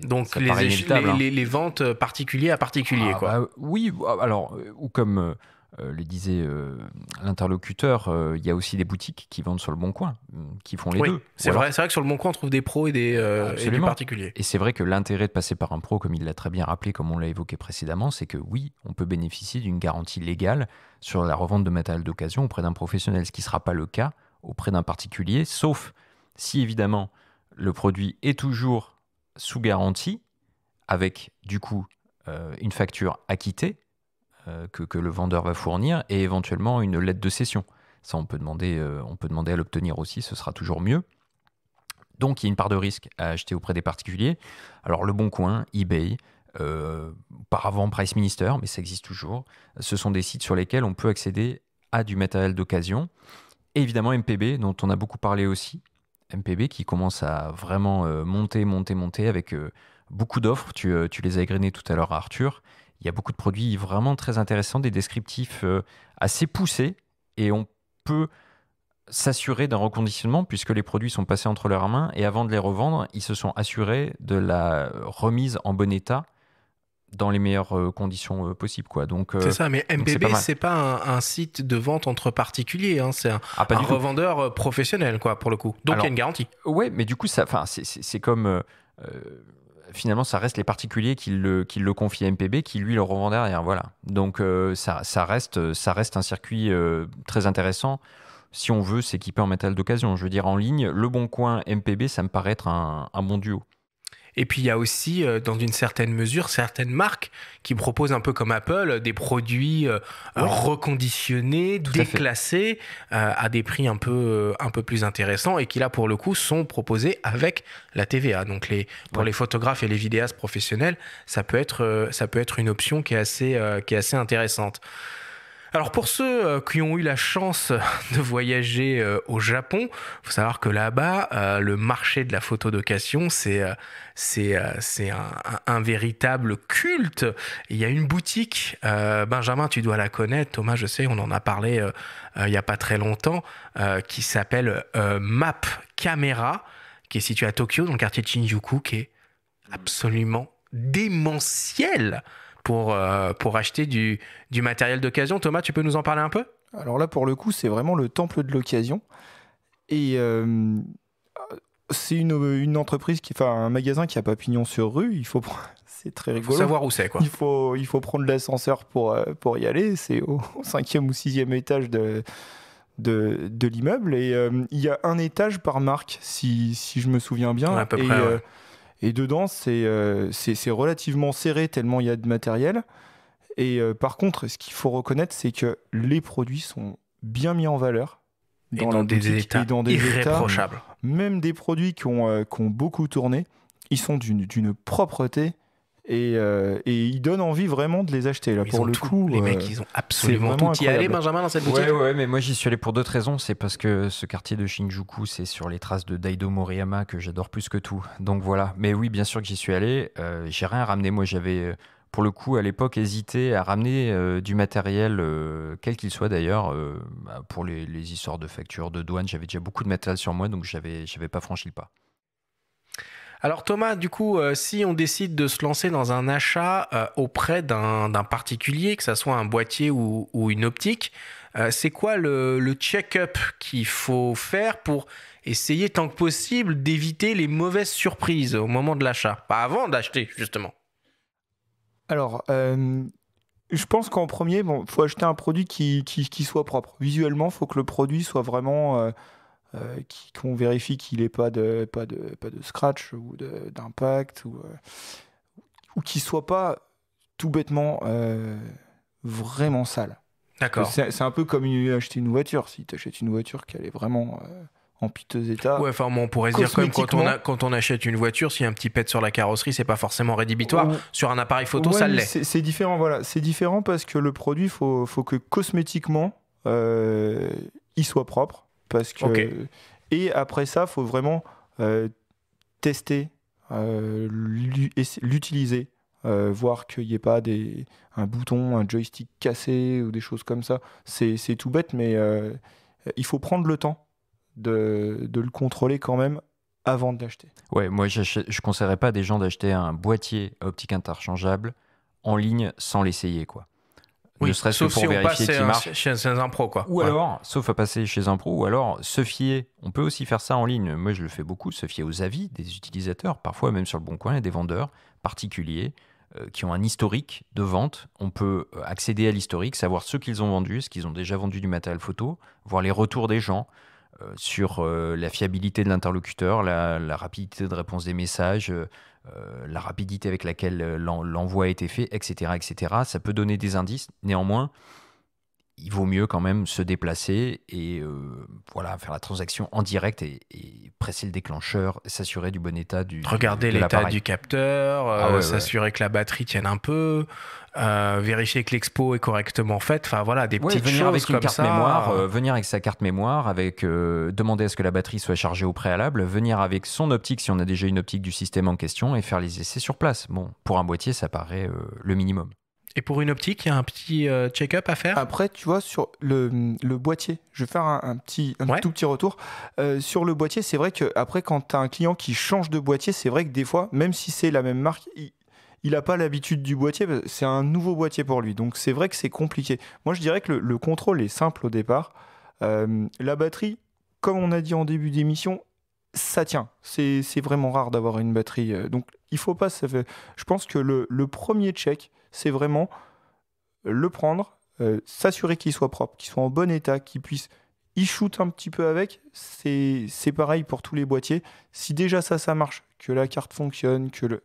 Donc hein. les, ventes particuliers à particulier. Ah, quoi. Bah, oui, alors, ou comme euh, le disait euh, l'interlocuteur, euh, il y a aussi des boutiques qui vendent sur le Bon Coin, qui font les deux. C'est vrai, que sur le Bon Coin, on trouve des pros et des, et des particuliers. Et c'est vrai que l'intérêt de passer par un pro, comme il l'a très bien rappelé, comme on l'a évoqué précédemment, c'est que oui, on peut bénéficier d'une garantie légale sur la revente de matériel d'occasion auprès d'un professionnel, ce qui ne sera pas le cas auprès d'un particulier, sauf si évidemment le produit est toujours sous garantie, avec du coup une facture acquittée euh, que, le vendeur va fournir et éventuellement une lettre de cession. Ça, on peut demander, euh, on peut demander à l'obtenir aussi, ce sera toujours mieux. Donc, il y a une part de risque à acheter auprès des particuliers. Alors, Le Bon Coin, eBay, euh, auparavant Price Minister, mais ça existe toujours. Ce sont des sites sur lesquels on peut accéder à du matériel d'occasion. évidemment, MPB, dont on a beaucoup parlé aussi. MPB qui commence à vraiment euh, monter, monter, monter avec beaucoup d'offres. Tu, tu, les as égrenées tout à l'heure, Arthur. Il y a beaucoup de produits vraiment très intéressants, des descriptifs euh, assez poussés et on peut s'assurer d'un reconditionnement puisque les produits sont passés entre leurs mains et avant de les revendre, ils se sont assurés de la remise en bon état dans les meilleures euh, conditions euh, possibles. Quoi. Donc, c'est ça, mais MBB, c'est pas, pas un, site de vente entre particuliers, hein, c'est un, ah, revendeur professionnel, quoi, pour le coup. Donc, il y a une garantie. Oui, mais du coup, ça, c'est, c'est, comme finalement, ça reste les particuliers qui le, qui confient à MPB, qui lui le revend derrière. Voilà. Donc euh, ça, reste, ça reste un circuit euh, très intéressant. Si on veut s'équiper en métal d'occasion, je veux dire en ligne, Le Bon Coin, MPB, ça me paraît être un, un bon duo. Et puis il y a aussi, euh, dans une certaine mesure, certaines marques qui proposent un peu comme Apple euh, des produits euh, reconditionnés, déclassés, à, des prix un peu, un peu plus intéressants et qui là, pour le coup, sont proposés avec la TVA. Donc les, pour les photographes et les vidéastes professionnels, ça peut être, ça peut être une option qui est assez, qui est assez intéressante. Alors pour ceux euh, qui ont eu la chance euh, de voyager euh, au Japon, faut savoir que là-bas, le marché de la photo d'occasion, c'est un, un, véritable culte. Il y a une boutique, Benjamin, tu dois la connaître, Thomas, je sais, on en a parlé il n'y a pas très longtemps, qui s'appelle Map Camera, qui est située à Tokyo, dans le quartier de Shinjuku, qui est absolument démentiel pour, euh, pour acheter du, du matériel d'occasion. Thomas, tu peux nous en parler un peu Alors là, pour le coup, c'est vraiment le temple de l'occasion. Et euh, c'est une, une, entreprise, qui, enfin un magasin qui a pignon sur rue. Il faut, c'est très rigolo. savoir où c'est quoi. Il faut, il faut prendre l'ascenseur pour, euh, pour y aller. C'est au, cinquième ou sixième étage de de, de l'immeuble et il y a un étage par marque si, si je me souviens bien à peu près, et dedans, euh, c'est relativement serré tellement il y a de matériel. Et euh, par contre, ce qu'il faut reconnaître, c'est que les produits sont bien mis en valeur. Dans et, dans des états même des produits qui ont, euh, qui ont beaucoup tourné, ils sont d'une propreté et, euh, et, il donne envie vraiment de les acheter là pour le coup. Les mecs, euh, ils ont absolument tout. Y allé Benjamin dans cette boutique. Ouais, ouais, mais moi j'y suis allé pour d'autres raisons. C'est parce que ce quartier de Shinjuku, c'est sur les traces de Daido Moriyama que j'adore plus que tout. Donc voilà. Mais oui, bien sûr que j'y suis allé. Euh, j'ai rien ramené. Moi, j'avais pour le coup à l'époque hésité à ramener du matériel, quel qu'il soit d'ailleurs, bah, pour les, histoires de factures, de douane. J'avais déjà beaucoup de matériel sur moi, donc j'avais pas franchi le pas. Alors Thomas, du coup, euh, si on décide de se lancer dans un achat euh, auprès d'un particulier, que ce soit un boîtier ou, une optique, euh, c'est quoi le, check-up qu'il faut faire pour essayer tant que possible d'éviter les mauvaises surprises au moment de l'achat Pas avant d'acheter, justement. Alors, je pense qu'en premier, il bon, faut acheter un produit qui, qui soit propre. Visuellement, il faut que le produit soit vraiment euh, qui qu'on vérifie qu'il n'ait pas de, pas, de, pas de scratch ou d'impact, ou, euh, ou qu'il ne soit pas tout bêtement euh, vraiment sale. D'accord. C'est un peu comme acheter une voiture. Si tu achètes une voiture qui est vraiment en piteux état. Ouais, enfin, on pourrait se dire quand quand on, a, quand on achète une voiture, s'il y a un petit pet sur la carrosserie, c'est pas forcément rédhibitoire. Sur un appareil photo, ça l'est. C'est différent, voilà. C'est différent parce que le produit, faut, faut que cosmétiquement, il soit propre. Parce que... Et après ça, faut vraiment euh, tester, euh, l'utiliser, euh, voir qu'il n'y ait pas des, un bouton, un joystick cassé ou des choses comme ça. C'est tout bête, mais il faut prendre le temps de, de le contrôler quand même avant de l'acheter. Ouais, moi je ne conseillerais pas à des gens d'acheter un boîtier optique interchangeable en ligne sans l'essayer quoi. Oui, ne serait-ce pour vérifier marche. Chez, un pro, Ou alors, sauf à passer chez un pro, ou alors se fier. On peut aussi faire ça en ligne. Moi, je le fais beaucoup, se fier aux avis des utilisateurs. Parfois, même sur le bon coin, des vendeurs particuliers euh, qui ont un historique de vente. On peut euh, accéder à l'historique, savoir ce qu'ils ont vendu, ce qu'ils ont déjà vendu du matériel photo, voir les retours des gens euh, sur la fiabilité de l'interlocuteur, la, la, rapidité de réponse des messages, euh, la rapidité avec laquelle euh, l'envoi a été fait, etc., etc. Ça peut donner des indices. Néanmoins, il vaut mieux quand même se déplacer et euh, voilà faire la transaction en direct et, presser le déclencheur, s'assurer du bon état du regarder l'état du capteur, euh, ah s'assurer que la batterie tienne un peu, euh, vérifier que l'expo est correctement faite, enfin voilà des petites venir choses avec carte Mémoire, venir avec sa carte mémoire, avec demander à ce que la batterie soit chargée au préalable, venir avec son optique si on a déjà une optique du système en question et faire les essais sur place. Bon, pour un boîtier, ça paraît le minimum. Et pour une optique, il y a un petit euh, check-up à faire Après, tu vois, sur le, boîtier, je vais faire un, petit, un tout petit retour. Euh, sur le boîtier, c'est vrai que après, quand tu as un client qui change de boîtier, c'est vrai que des fois, même si c'est la même marque, il n'a pas l'habitude du boîtier, c'est un nouveau boîtier pour lui. Donc c'est vrai que c'est compliqué. Moi, je dirais que le, contrôle est simple au départ. Euh, la batterie, comme on a dit en début d'émission, ça tient. C'est vraiment rare d'avoir une batterie. Donc il faut pas. Je pense que le, le premier check, c'est vraiment le prendre, euh, s'assurer qu'il soit propre, qu'il soit en bon état, qu'il puisse y shoot un petit peu avec. C'est pareil pour tous les boîtiers. Si déjà ça, ça marche, que la carte fonctionne, que le.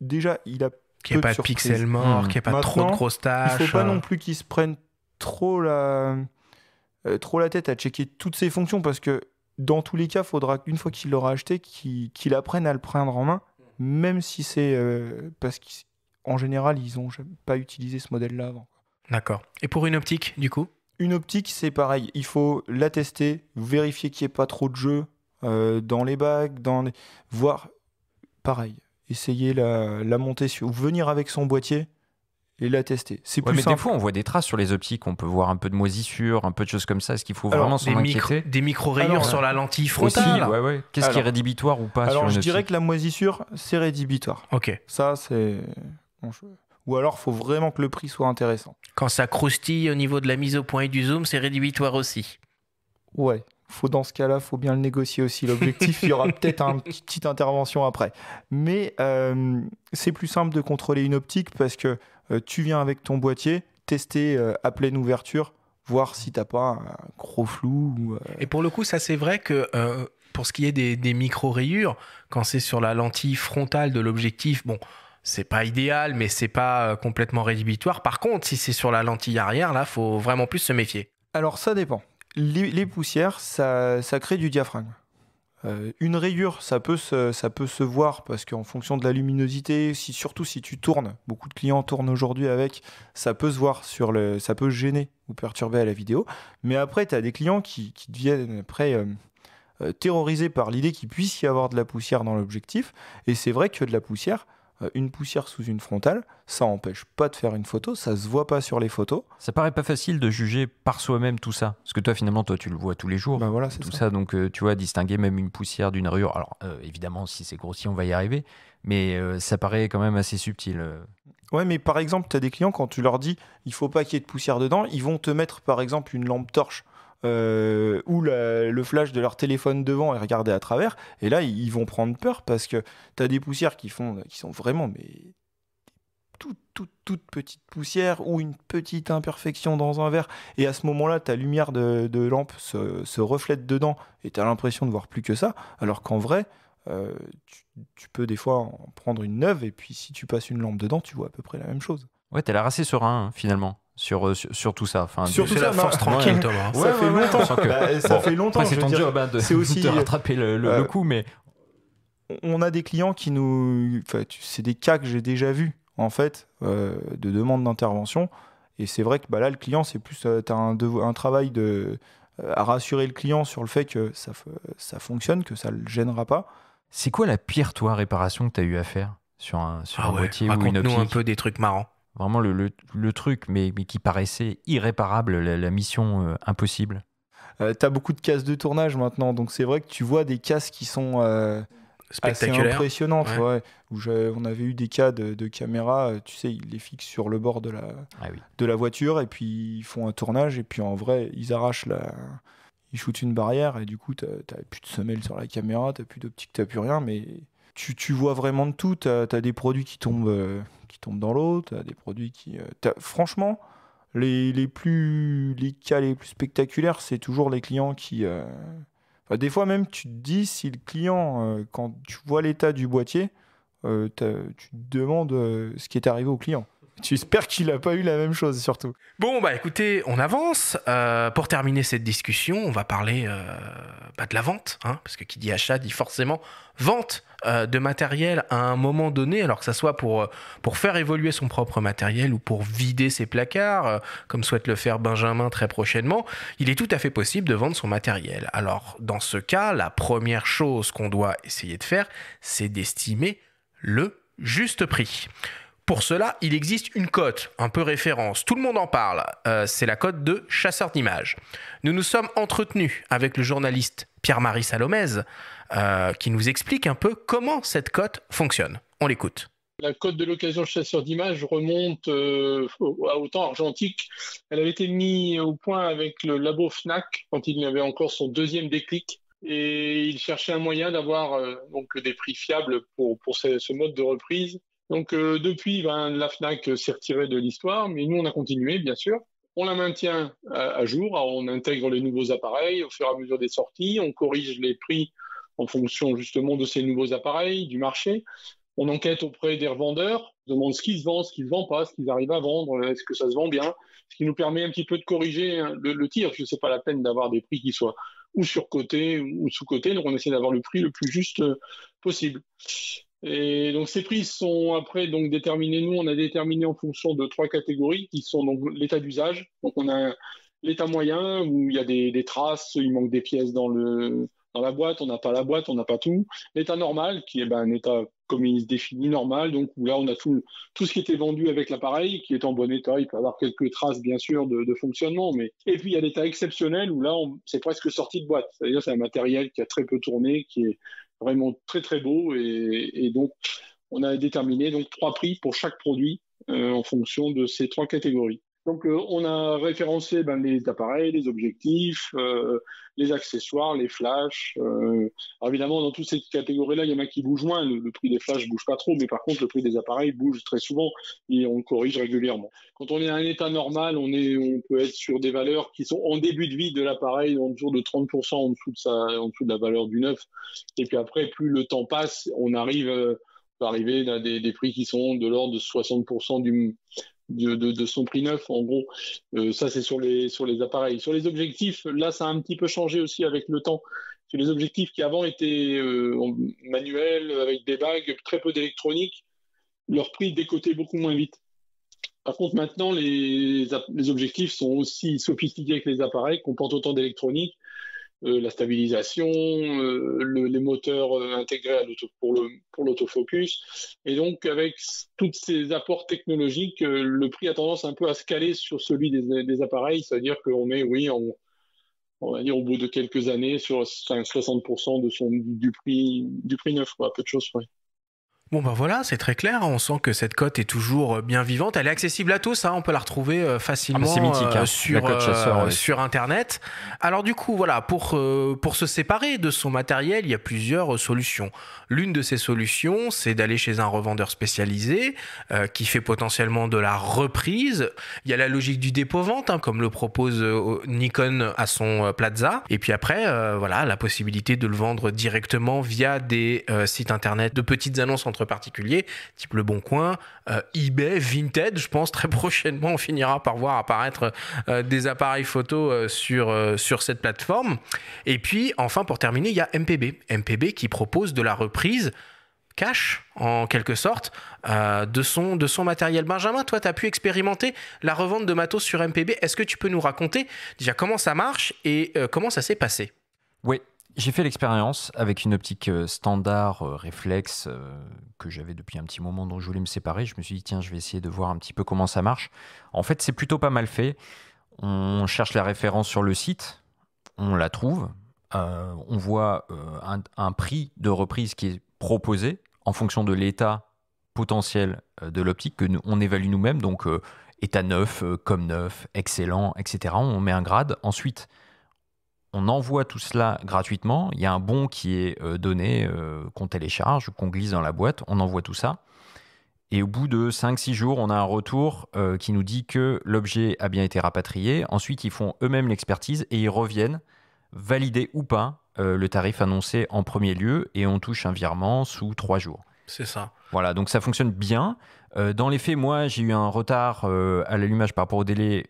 Déjà, il a. Qu'il n'y ait pas de, pixel mort, hmm. qu'il n'y ait pas trop de grosses tâches. Il ne faut pas euh. non plus qu'il se prenne trop la, euh, trop la tête à checker toutes ses fonctions parce que dans tous les cas, il faudra une fois qu'il l'aura acheté, qu'il apprenne à le prendre en main, même si c'est parce en général, ils n'ont pas utilisé ce modèle-là avant. D'accord. Et pour une optique, du coup Une optique, c'est pareil. Il faut la tester, vérifier qu'il n'y ait pas trop de jeu euh, dans les bagues, dans voir, pareil, essayer la, la montée, sur... venir avec son boîtier et la tester. C'est ouais, plus mais des fois, on voit des traces sur les optiques. On peut voir un peu de moisissure, un peu de choses comme ça. Est-ce qu'il faut vraiment s'en inquiéter Des micro-rayures sur la lentille frontale. Qu'est-ce qui est rédhibitoire ou pas Alors, je dirais que la moisissure, c'est rédhibitoire. Ok. Ça, c'est. Ou alors, faut vraiment que le prix soit intéressant. Quand ça croustille au niveau de la mise au point et du zoom, c'est rédhibitoire aussi. Ouais, faut dans ce cas-là, faut bien le négocier aussi. L'objectif, il y aura peut-être une petite intervention après. Mais euh, c'est plus simple de contrôler une optique parce que euh, tu viens avec ton boîtier, tester euh, à pleine ouverture, voir si t'as pas un gros flou. et pour le coup, ça c'est vrai que pour ce qui est des, des micro-rayures, quand c'est sur la lentille frontale de l'objectif, bon, c'est pas idéal, mais c'est pas euh, complètement rédhibitoire. Par contre, si c'est sur la lentille arrière, là, faut vraiment plus se méfier. Alors ça dépend. Les, poussières, ça, crée du diaphragme. Euh, une rayure, ça peut se, ça peut se voir parce qu'en fonction de la luminosité, surtout si tu tournes, beaucoup de clients tournent aujourd'hui avec, ça peut se voir sur le, ça peut gêner ou perturber à la vidéo. Mais après, tu as des clients qui, deviennent après euh, terrorisés par l'idée qu'il puisse y avoir de la poussière dans l'objectif. Et c'est vrai que de la poussière, euh, une poussière sous une frontale, ça empêche pas de faire une photo, ça se voit pas sur les photos. Ça paraît pas facile de juger par soi-même tout ça, parce que toi finalement toi tu le vois tous les jours. Bah voilà, tout ça. donc euh, tu vois distinguer même une poussière d'une rure. Alors euh, évidemment si c'est grossi on va y arriver, mais ça paraît quand même assez subtil. Ouais, mais par exemple, tu as des clients quand tu leur dis il faut pas qu'il y ait de poussière dedans, ils vont te mettre par exemple une lampe torche euh, ou le flash de leur téléphone devant et regarder à travers. Et là, ils, vont prendre peur parce que tu as des poussières qui, font, qui sont vraiment mais toute, toute, petite poussière ou une petite imperfection dans un verre. Et à ce moment-là, ta lumière de, lampe se, reflète dedans et tu as l'impression de voir plus que ça. Alors qu'en vrai, euh, tu, peux des fois en prendre une neuve et puis si tu passes une lampe dedans, tu vois à peu près la même chose. Ouais, t'as l'air assez serein hein, finalement. Euh, sur, sur, tout ça. Enfin, sur la bah, force tranquille, Thomas. Hein. ça fait longtemps. Que... Bah, ça C'est aussi, le, euh, coup, mais on a des clients qui nous, c'est des cas que j'ai déjà vus en fait euh, de demande d'intervention. Et c'est vrai que bah, là, le client, c'est plus, as un, travail de à rassurer le client sur le fait que ça, ça fonctionne, que ça le gênera pas. C'est quoi la pire toi réparation que tu as eu à faire sur un sur ah boîtier ou une optique un peu des trucs marrants. Vraiment le, le, truc, mais, mais, qui paraissait irréparable, la, mission euh, impossible. Euh, tu as beaucoup de cases de tournage maintenant, donc c'est vrai que tu vois des cases qui sont euh, assez impressionnantes. où on avait eu des cas de, de caméras, euh, tu sais, ils les fixent sur le bord de la, ah de la voiture et puis ils font un tournage et puis en vrai, ils arrachent la. Ils shootent une barrière et du coup, tu n'as plus de semelle sur la caméra, tu n'as plus d'optique, tu n'as plus rien, mais tu, tu, vois vraiment de tout. Tu as des produits qui tombent qui tombent dans l'eau, des produits qui. Euh, franchement, les, les, plus, les cas les plus spectaculaires, c'est toujours les clients qui. Euh, des fois même, tu te dis si le client, euh, quand tu vois l'état du boîtier, tu te demandes ce qui est arrivé au client. J'espère qu'il n'a pas eu la même chose, surtout. Bon, bah écoutez, on avance. Euh, pour terminer cette discussion, on va parler euh, de la vente, hein, parce que qui dit achat dit forcément vente euh, de matériel à un moment donné, alors que ça soit pour, euh, pour faire évoluer son propre matériel ou pour vider ses placards, comme souhaite le faire Benjamin très prochainement, il est tout à fait possible de vendre son matériel. Alors, dans ce cas, la première chose qu'on doit essayer de faire, c'est d'estimer le juste prix. Pour cela, il existe une cote, un peu référence, tout le monde en parle, euh, c'est la cote de chasseur d'images. Nous nous sommes entretenus avec le journaliste Pierre-Marie Salomez, euh, qui nous explique un peu comment cette cote fonctionne. On l'écoute. La cote de l'occasion chasseur d'images remonte euh, à au temps argentique. Elle avait été mise au point avec le labo FNAC quand il avait encore son deuxième déclic et il cherchait un moyen d'avoir donc des prix fiables pour, ce, mode de reprise. Donc euh, depuis, ben, la FNAC s'est retirée de l'histoire, mais nous, on a continué, bien sûr. On la maintient euh, à, jour, on intègre les nouveaux appareils au fur et à mesure des sorties, on corrige les prix en fonction justement de ces nouveaux appareils, du marché. On enquête auprès des revendeurs, on demande ce qu'ils vendent, ce qu'ils ne vendent pas, ce qu'ils arrivent à vendre, euh, est-ce que ça se vend bien, ce qui nous permet un petit peu de corriger hein, le, tir, parce que ce n'est pas la peine d'avoir des prix qui soient ou surcotés ou sous-cotés, donc on essaie d'avoir le prix le plus juste possible. Et donc ces prises sont après donc déterminés. Nous, on a déterminé en fonction de trois catégories qui sont donc l'état d'usage. Donc on a l'état moyen où il y a des, traces, il manque des pièces dans le dans la boîte, on n'a pas la boîte, on n'a pas tout. L'état normal qui est ben, un état comme il se définit normal, donc où là on a tout tout ce qui était vendu avec l'appareil qui est en bon état. Il peut avoir quelques traces bien sûr de, fonctionnement, mais et puis il y a l'état exceptionnel où là c'est presque sorti de boîte. C'est-à-dire c'est un matériel qui a très peu tourné, qui est vraiment très très beau. Et, donc, on a déterminé donc trois prix pour chaque produit euh, en fonction de ces trois catégories. Donc, euh, on a référencé ben, les appareils, les objectifs, euh, les accessoires, les flashs. Euh, évidemment, dans toutes ces catégories-là, il y en a qui bougent moins. Le, prix des flashs ne bouge pas trop, mais par contre, le prix des appareils bouge très souvent et on corrige régulièrement. Quand on est à un état normal, on, est, on peut être sur des valeurs qui sont en début de vie de l'appareil, en dessous de 30% en dessous de, en dessous de la valeur du neuf. Et puis après, plus le temps passe, on arrive arriver à des, prix qui sont de l'ordre de 60% du, de, son prix neuf. En gros, euh, ça c'est sur les, sur les appareils. Sur les objectifs, là ça a un petit peu changé aussi avec le temps. Sur les objectifs qui avant étaient euh, manuels, avec des bagues, très peu d'électronique, leur prix décotait beaucoup moins vite. Par contre, maintenant, les, les objectifs sont aussi sophistiqués que les appareils, qu'on porte autant d'électronique euh, la stabilisation, euh, le, les moteurs euh, intégrés à pour l'autofocus. Pour et donc, avec tous ces apports technologiques, le prix a tendance un peu à se caler sur celui des, des appareils, c'est-à-dire qu'on est, oui, on, on va dire au bout de quelques années sur 60% de son, du prix du prix neuf, quoi, peu de choses. Ouais. Bon ben voilà, c'est très clair. Hein. On sent que cette cote est toujours euh, bien vivante. Elle est accessible à tous. Hein. On peut la retrouver euh, facilement ah, hein, euh, sur, internet. Alors du coup, voilà, pour pour se séparer de son matériel, il y a plusieurs solutions. L'une de ces solutions, c'est d'aller chez un revendeur spécialisé qui fait potentiellement de la reprise. Il y a la logique du dépôt vente, comme le propose Nikon à son Plaza. Et puis après, voilà, la possibilité de le vendre directement via des sites internet de petites annonces entre particulier type Le Bon Coin, euh, eBay, Vinted. Je pense très prochainement, on finira par voir apparaître euh, des appareils photo euh, sur, sur cette plateforme. Et puis, enfin, pour terminer, il y a MPB. MPB qui propose de la reprise cash, en quelque sorte, de, son, de son matériel. Benjamin, toi, tu as pu expérimenter la revente de matos sur MPB. Est-ce que tu peux nous raconter déjà comment ça marche et comment ça s'est passé Oui, j'ai fait l'expérience avec une optique euh, standard, Reflex euh, réflexe, euh, que j'avais depuis un petit moment, dont je voulais me séparer. Je me suis dit, tiens, je vais essayer de voir un petit peu comment ça marche. En fait, c'est plutôt pas mal fait. On cherche la référence sur le site, on la trouve, on voit un, prix de reprise qui est proposé en fonction de l'état potentiel de l'optique que nous, on évalue nous-mêmes, donc état neuf, comme neuf, excellent, etc. On met un grade. Ensuite, on envoie tout cela gratuitement. Il y a un bon qui est euh, donné, euh, qu'on télécharge, qu'on glisse dans la boîte. On envoie tout ça. Et au bout de 5-6 jours, on a un retour euh, qui nous dit que l'objet a bien été rapatrié. Ensuite, ils font eux-mêmes l'expertise et ils reviennent valider ou pas le tarif annoncé en premier lieu et on touche un virement sous 3 jours. C'est ça. Voilà, donc ça fonctionne bien. dans les faits, moi, j'ai eu un retard à l'allumage par rapport au délai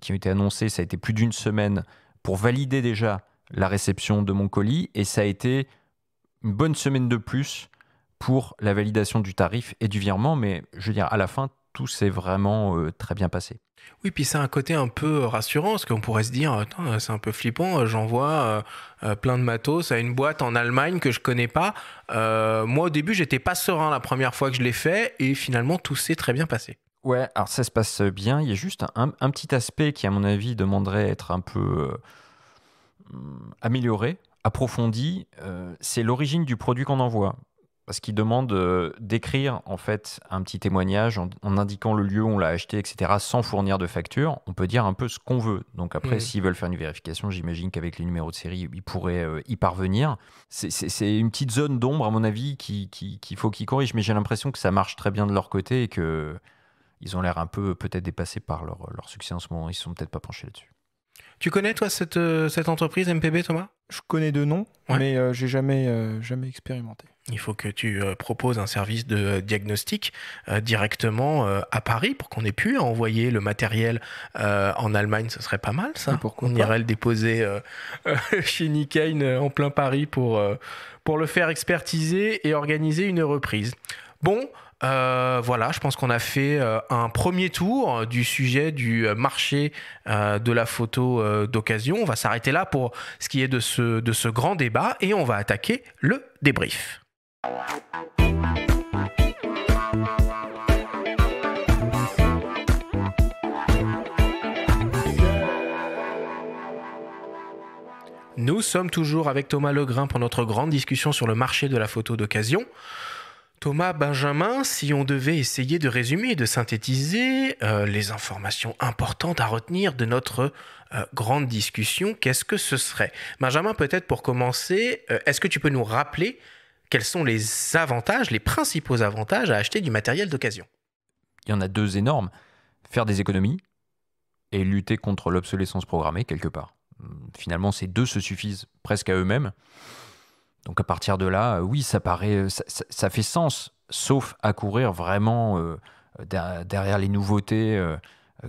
qui a été annoncé. Ça a été plus d'une semaine pour valider déjà la réception de mon colis et ça a été une bonne semaine de plus pour la validation du tarif et du virement, mais je veux dire, à la fin, tout s'est vraiment euh, très bien passé. Oui, puis c'est un côté un peu euh, rassurant, parce qu'on pourrait se dire, euh, c'est un peu flippant, j'envoie plein de matos à une boîte en Allemagne que je connais pas. moi, au début, j'étais pas serein la première fois que je l'ai fait, et finalement, tout s'est très bien passé. Ouais, alors ça se passe bien. Il y a juste un, petit aspect qui, à mon avis, demanderait être un peu euh, amélioré, approfondi. Euh, c'est l'origine du produit qu'on envoie. Parce qu'il demande euh, d'écrire en fait un petit témoignage en, indiquant le lieu où on l'a acheté, etc., sans fournir de facture. On peut dire un peu ce qu'on veut. Donc après, mmh. s'ils veulent faire une vérification, j'imagine qu'avec les numéros de série, ils pourraient y parvenir. C'est une petite zone d'ombre, à mon avis, qu'il qui, faut qu'ils corrigent. Mais j'ai l'impression que ça marche très bien de leur côté et que ils ont l'air un peu peut-être dépassés par leur, leur, succès en ce moment. Ils ne sont peut-être pas penchés là-dessus. Tu connais, toi, cette, euh, cette entreprise MPB, Thomas Je connais de nom, mais euh, j'ai jamais, euh, jamais expérimenté. Il faut que tu proposes un service de diagnostic directement à Paris pour qu'on ait pu envoyer le matériel en Allemagne. Ce serait pas mal, ça. Ah, On irait le déposer chez Nikkei en plein Paris pour, pour le faire expertiser et organiser une reprise. Bon, euh, voilà, je pense qu'on a fait euh, un premier tour du sujet du euh, marché de la photo d'occasion. On va s'arrêter là pour ce qui est de ce, de ce grand débat et on va attaquer le débrief. Nous sommes toujours avec Thomas Legrain pour notre grande discussion sur le marché de la photo d'occasion. Thomas Benjamin, si on devait essayer de résumer et de synthétiser euh, les informations importantes à retenir de notre euh, grande discussion, qu'est-ce que ce serait Benjamin, peut-être pour commencer, euh, est-ce que tu peux nous rappeler quels sont les avantages, les principaux avantages à acheter du matériel d'occasion Il y en a deux énormes. Faire des économies et lutter contre l'obsolescence programmée quelque part. Finalement, ces deux se suffisent presque à eux-mêmes. Donc à partir de là, euh, oui, ça paraît, euh, ça, fait sens, sauf à courir vraiment euh, derrière les nouveautés,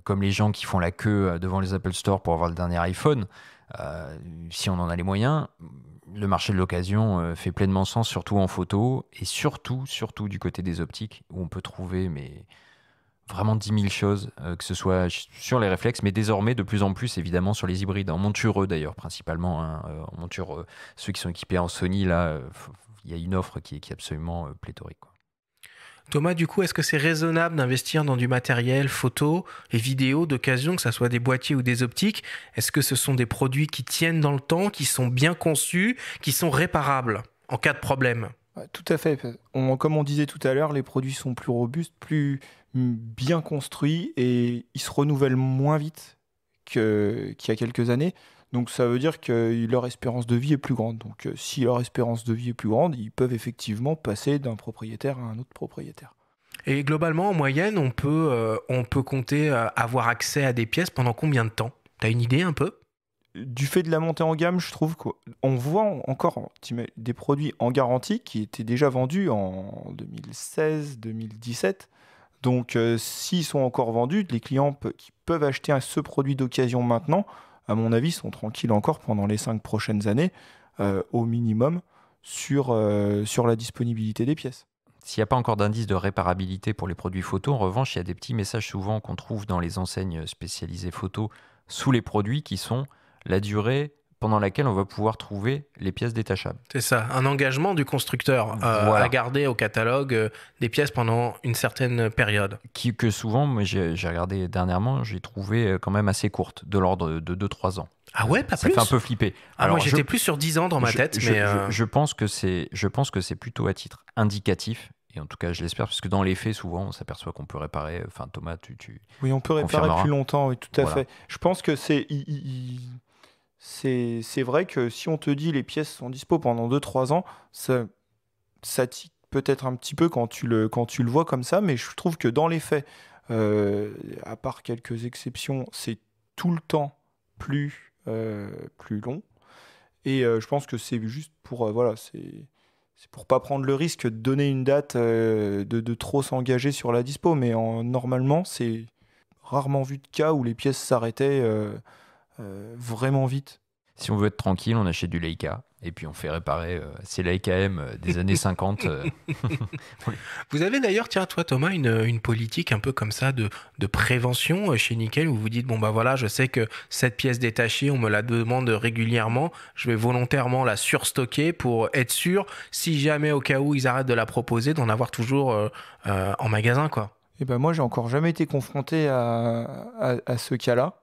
comme les gens qui font la queue devant les Apple Store pour avoir le dernier iPhone. si on en a les moyens, le marché de l'occasion fait pleinement sens, surtout en photo et surtout, surtout du côté des optiques où on peut trouver mais vraiment 10 000 choses, euh, que ce soit sur les réflexes, mais désormais de plus en plus évidemment sur les hybrides, en montureux d'ailleurs principalement, hein, euh, en monture euh, ceux qui sont équipés en Sony, là, il y a une offre qui, est absolument pléthorique. Thomas, du coup, est-ce que c'est raisonnable d'investir dans du matériel photo et vidéo d'occasion, que ce soit des boîtiers ou des optiques Est-ce que ce sont des produits qui tiennent dans le temps, qui sont bien conçus, qui sont réparables en cas de problème tout à fait. comme on disait tout à l'heure, les produits sont plus robustes, plus mm, bien construits et ils se renouvellent moins vite qu'il y a quelques années. Donc ça veut dire que leur espérance de vie est plus grande. Donc euh, si leur espérance de vie est plus grande, ils peuvent effectivement passer d'un propriétaire à un autre propriétaire. Et globalement, en moyenne, on peut, euh, on peut compter euh, avoir accès à des pièces pendant combien de temps T'as une idée un peu du fait de la montée en gamme, je trouve qu'on voit encore des produits en garantie qui étaient déjà vendus en 2016, 2017. Donc, euh, s'ils sont encore vendus, les clients qui peuvent acheter ce produit d'occasion maintenant, à mon avis, sont tranquilles encore pendant les cinq prochaines années, euh, au minimum, sur, euh, sur la disponibilité des pièces. S'il n'y a pas encore d'indice de réparabilité pour les produits photo, en revanche, il y a des petits messages souvent qu'on trouve dans les enseignes spécialisées photo sous les produits qui sont la durée pendant laquelle on va pouvoir trouver les pièces détachables. C'est ça, un engagement du constructeur euh, à garder au catalogue euh, des pièces pendant une certaine période. Qui, que souvent, j'ai regardé dernièrement, j'ai trouvé euh, quand même assez courte, de l'ordre de 2-3 ans. Ah ouais, pas plus. Ça fait un peu flipper. Ah, moi, j'étais plus sur 10 ans dans ma tête. Je, mais je, pense que c'est plutôt à titre indicatif et en tout cas je l'espère, parce que dans les faits, souvent, on s'aperçoit qu'on peut réparer. Enfin, Thomas, tu, Oui, on peut réparer plus longtemps, oui, tout à fait. Je pense que c'est c'est vrai que si on te dit les pièces sont dispo pendant 2-3 ans, ça, ça tique peut-être un petit peu quand tu, le, quand tu le vois comme ça, mais je trouve que dans les faits, euh, à part quelques exceptions, c'est tout le temps plus, euh, plus long. Et euh, je pense que c'est juste pour voilà, c'est pour pas prendre le risque de donner une date de, trop s'engager sur la dispo. Mais normalement, c'est rarement vu de cas où les pièces s'arrêtaient euh, vraiment vite. Si on veut être tranquille, on achète du Leica et puis on fait réparer euh, ces Leica M euh, des années 50. vous avez d'ailleurs, tiens, toi Thomas, une, une, politique un peu comme ça de, de prévention chez Nickel où vous dites bon bah voilà, je sais que cette pièce détachée, on me la demande régulièrement, je vais volontairement la surstocker pour être sûr, si jamais au cas où ils arrêtent de la proposer, d'en avoir toujours en magasin quoi. Et eh ben moi, j'ai encore jamais été confronté à, à ce cas-là.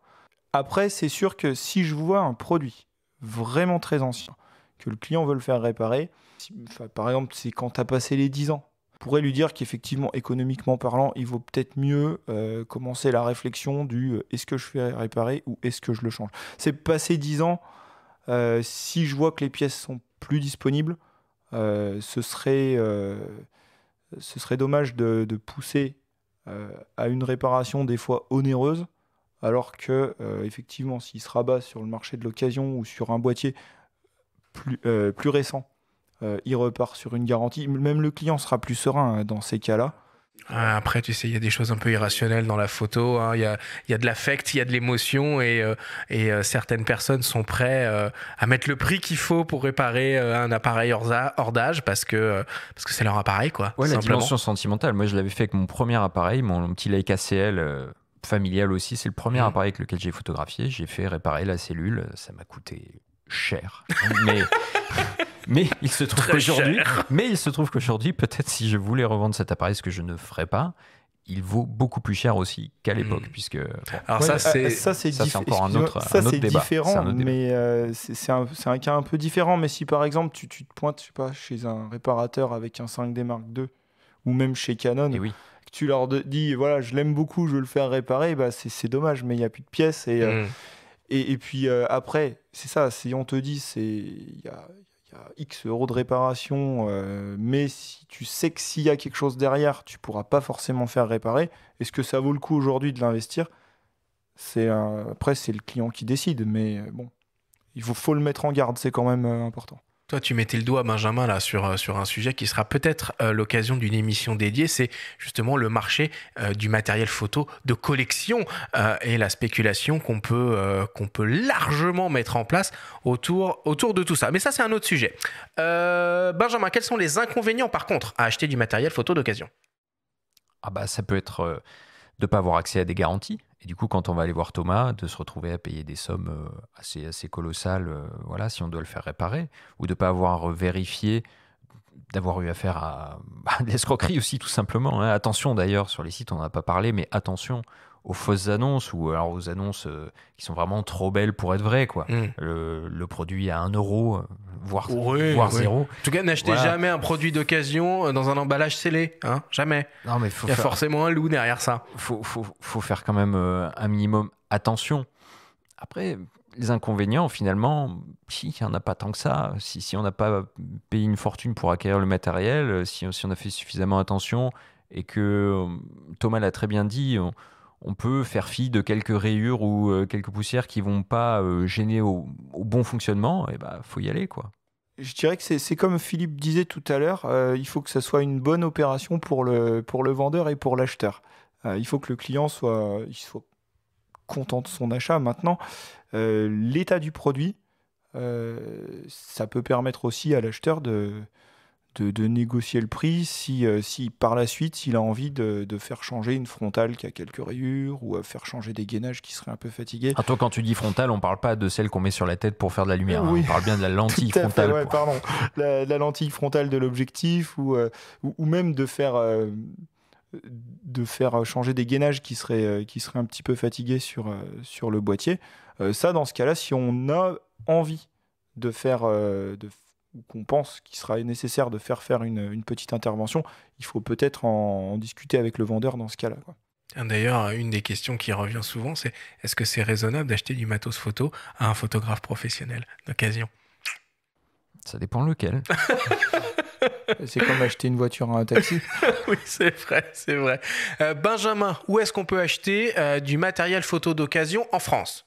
Après, c'est sûr que si je vois un produit vraiment très ancien, que le client veut le faire réparer, par exemple, c'est quand tu as passé les 10 ans, je pourrais lui dire qu'effectivement, économiquement parlant, il vaut peut-être mieux euh, commencer la réflexion du euh, est-ce que je fais réparer ou est-ce que je le change. C'est passé 10 ans, euh, si je vois que les pièces sont plus disponibles, ce, serait, ce serait dommage de pousser à une réparation des fois onéreuse alors que euh, effectivement s'il se rabat sur le marché de l'occasion ou sur un boîtier plus, euh, récent, euh, il repart sur une garantie, même le client sera plus serein hein, dans ces cas-là. Ah, après, tu sais, il y a des choses un peu irrationnelles dans la photo. Hein. Il, y a, de l'affect, il y a de l'émotion et, certaines personnes sont prêtes à mettre le prix qu'il faut pour réparer un appareil hors d'âge parce que parce c'est leur appareil, quoi. la dimension sentimentale. Moi, je l'avais fait avec mon premier appareil, mon petit Leica CL familial aussi. C'est le premier mm. appareil avec lequel j'ai photographié. J'ai fait réparer la cellule. Ça m'a coûté cher. Mais, mais il se trouve qu'aujourd'hui, mais il se trouve qu'aujourd'hui, peut-être si je voulais revendre cet appareil, ce que je ne ferais pas, il vaut beaucoup plus cher aussi qu'à l'époque, mm. puisque. Alors euh, ça, c'est ça, c'est encore un autre, ça, un Différent, mais c'est un, cas un peu différent. Mais si par exemple tu, te pointes, je sais pas, chez un réparateur avec un 5D Mark II ou même chez Canon, Et eh oui tu leur dis, voilà, je l'aime beaucoup, je veux le faire réparer, bah, c'est dommage, mais il n'y a plus de pièces. Et, euh, mm. et, puis euh, après, c'est ça, si on te dit, c'est il y a, X euros de réparation, euh, mais si tu sais que s'il y a quelque chose derrière, tu pourras pas forcément faire réparer, est-ce que ça vaut le coup aujourd'hui de l'investir c'est Après, c'est le client qui décide, mais bon, il faut le mettre en garde, c'est quand même important. Toi, tu mettais le doigt, Benjamin, là, sur, euh, sur un sujet qui sera peut-être euh, l'occasion d'une émission dédiée. C'est justement le marché euh, du matériel photo de collection et la spéculation qu'on peut, peut largement mettre en place autour, autour de tout ça. Mais ça, c'est un autre sujet. Benjamin, quels sont les inconvénients, par contre, à acheter du matériel photo d'occasion Ah, bah, ça peut être de ne pas avoir accès à des garanties. Et du coup, quand on va aller voir Thomas, de se retrouver à payer des sommes euh, assez, assez colossales, euh, voilà, si on doit le faire réparer, ou de ne pas avoir vérifié, d'avoir eu affaire à, l'escroquerie aussi, tout simplement. Hein. Attention d'ailleurs, sur les sites, on n'en a pas parlé, mais attention aux fausses annonces ou euh, alors aux annonces euh, qui sont vraiment trop belles pour être vraies. Quoi. Mm. Le, produit à 1 euro, euh, voire, voire zéro. En tout cas, n'achetez jamais un produit d'occasion dans un emballage scellé. Hein jamais. Il y a forcément un loup derrière ça. Il faut, faut, faut, faire quand même un minimum attention. Après, les inconvénients, finalement, si, il n'y en a pas tant que ça. Si, si on n'a pas payé une fortune pour acquérir le matériel, si, si on a fait suffisamment attention et que Thomas l'a très bien dit, on, on peut faire fi de quelques rayures ou euh, quelques poussières qui vont pas euh, gêner au, bon fonctionnement, et eh bah faut y aller quoi. Je dirais que c'est comme Philippe disait tout à l'heure, euh, il faut que ça soit une bonne opération pour le, pour le vendeur et pour l'acheteur. il faut que le client soit, il soit content de son achat. Maintenant, l'état du produit, ça peut permettre aussi à l'acheteur de, de, négocier le prix si, euh, si par la suite il a envie de, faire changer une frontale qui a quelques rayures ou à euh, faire changer des gainages qui seraient un peu fatigués. alors ah, toi, quand tu dis frontale, on parle pas de celle qu'on met sur la tête pour faire de la lumière. Hein. on parle bien de la lentille frontale. La, lentille frontale de l'objectif ou, euh, ou, même de faire. de faire changer des gainages qui seraient, qui un petit peu fatigués sur, sur le boîtier. ça, dans ce cas-là, si on a envie de faire, de ou qu'on pense qu'il sera nécessaire de faire faire une, petite intervention, il faut peut-être en, discuter avec le vendeur dans ce cas-là. D'ailleurs, une des questions qui revient souvent, c'est est-ce que c'est raisonnable d'acheter du matos photo à un photographe professionnel d'occasion Ça dépend lequel. c'est comme acheter une voiture à un taxi. oui, c'est vrai, c'est vrai. Euh, Benjamin, où est-ce qu'on peut acheter euh, du matériel photo d'occasion en France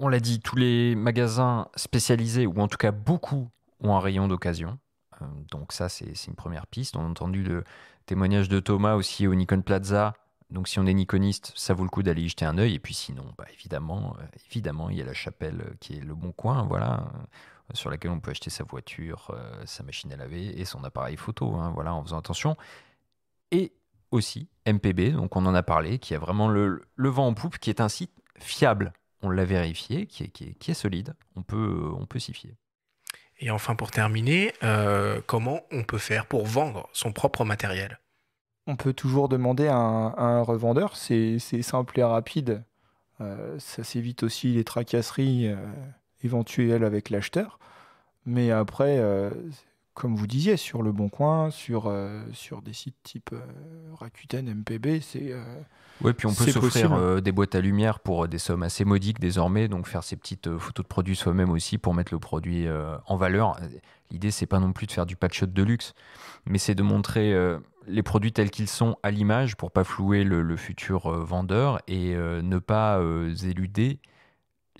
on l'a dit, tous les magasins spécialisés, ou en tout cas beaucoup, ont un rayon d'occasion. Euh, donc ça, c'est une première piste. On a entendu le témoignage de Thomas aussi au Nikon Plaza. Donc si on est nikoniste, ça vaut le coup d'aller y jeter un œil. Et puis sinon, bah, évidemment, euh, évidemment, il y a la chapelle euh, qui est le bon coin, voilà, sur laquelle on peut acheter sa voiture, sa machine à laver et son appareil photo, hein, voilà, en faisant attention. Et aussi MPB, donc on en a parlé, qui a vraiment le vent en poupe, qui est un site fiable on l'a vérifié, qui est, solide. On peut, euh, on peut s'y fier. Et enfin, pour terminer, euh, comment on peut faire pour vendre son propre matériel On peut toujours demander à un, revendeur. C'est simple et rapide. Euh, ça s'évite aussi les tracasseries éventuelles avec l'acheteur. Mais après, comme vous disiez, sur Le Bon Coin, sur, euh, sur des sites type euh, Rakuten, MPB, c'est. Euh, oui, puis on peut s'offrir des boîtes à lumière pour des sommes assez modiques désormais, donc faire ces petites photos de produits soi-même aussi pour mettre le produit en valeur. L'idée, c'est pas non plus de faire du patch shot de luxe, mais c'est de montrer les produits tels qu'ils sont à l'image pour pas flouer le futur vendeur et ne pas éluder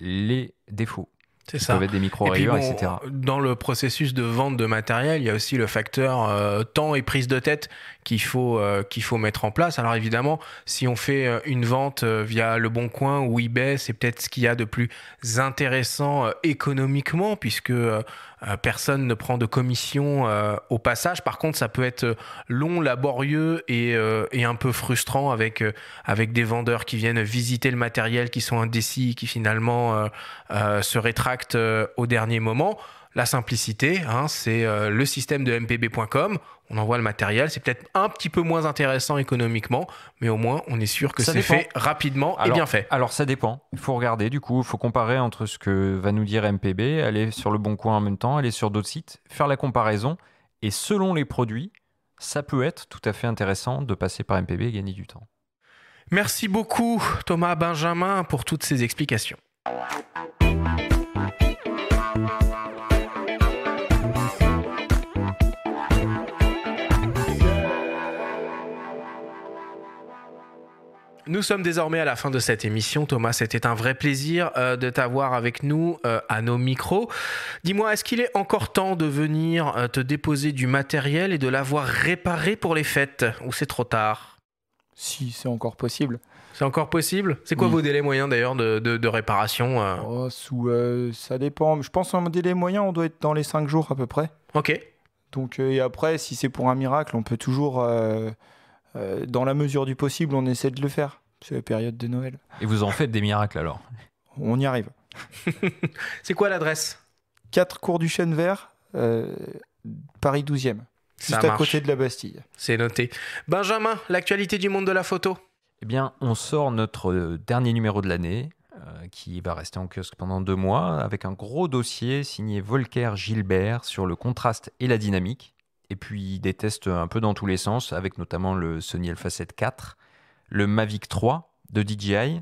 les défauts. C'est ça. des micro etc. dans le processus de vente de matériel, il y a aussi le facteur euh, temps et prise de tête qu'il faut, euh, qu'il faut mettre en place. Alors évidemment, si on fait euh, une vente via Le Bon Coin ou eBay, c'est peut-être ce qu'il y a de plus intéressant économiquement, puisque euh, personne ne prend de commission euh, au passage. Par contre, ça peut être euh, long, laborieux et, un peu frustrant avec, des vendeurs qui viennent visiter le matériel, qui sont indécis, qui finalement se rétractent au dernier moment la simplicité, hein, c'est le système de mpb.com on envoie le matériel. C'est peut-être un petit peu moins intéressant économiquement, mais au moins on est sûr que c'est fait rapidement et bien fait. Alors ça dépend. Il faut regarder du coup, il faut comparer entre ce que va nous dire MPB, aller sur le bon coin en même temps, aller sur d'autres sites, faire la comparaison et selon les produits, ça peut être tout à fait intéressant de passer par MPB et gagner du temps. Merci beaucoup Thomas Benjamin pour toutes ces explications. Nous sommes désormais à la fin de cette émission. Thomas, c'était un vrai plaisir euh, de t'avoir avec nous euh, à nos micros. Dis-moi, est-ce qu'il est encore temps de venir euh, te déposer du matériel et de l'avoir réparé pour les fêtes Ou c'est trop tard Si, c'est encore possible. C'est encore possible C'est quoi vos délais moyens d'ailleurs de, réparation oh, Ça dépend. Je pense en délai moyen, on doit être dans les 5 jours à peu près. Ok. Donc, et après, si c'est pour un miracle, on peut toujours euh, dans la mesure du possible, on essaie de le faire. C'est la période de Noël. Et vous en faites des miracles alors On y arrive. c'est quoi l'adresse 4 cours du Chêne Vert, euh, Paris 12e, juste à côté de la Bastille. C'est noté. Benjamin, l'actualité du monde de la photo Eh bien, on sort notre euh, dernier numéro de l'année qui va rester en kiosque pendant deux mois, avec un gros dossier signé Volker Gilbert sur le contraste et la dynamique et puis des tests un peu dans tous les sens, avec notamment le Sony Alpha 7 IV, le Mavic 3 de DJI,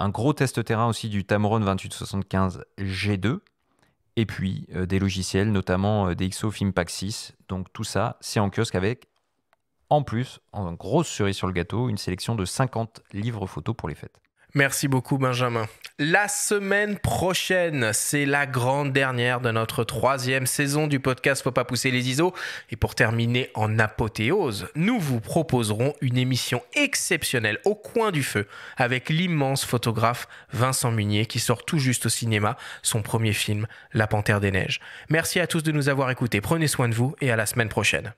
un gros test terrain aussi du Tamron 2875 G2, et puis euh, des logiciels, notamment euh, des XO Filmpack 6. Donc tout ça, c'est en kiosque avec, en plus, en grosse cerise sur le gâteau, une sélection de 50 livres photos pour les fêtes. Merci beaucoup Benjamin. La semaine prochaine, c'est la grande dernière de notre troisième saison du podcast Faut pas pousser les ISO. Et pour terminer en apothéose, nous vous proposerons une émission exceptionnelle au coin du feu avec l'immense photographe Vincent Munier qui sort tout juste au cinéma son premier film, La Panthère des Neiges. Merci à tous de nous avoir écoutés. Prenez soin de vous et à la semaine prochaine.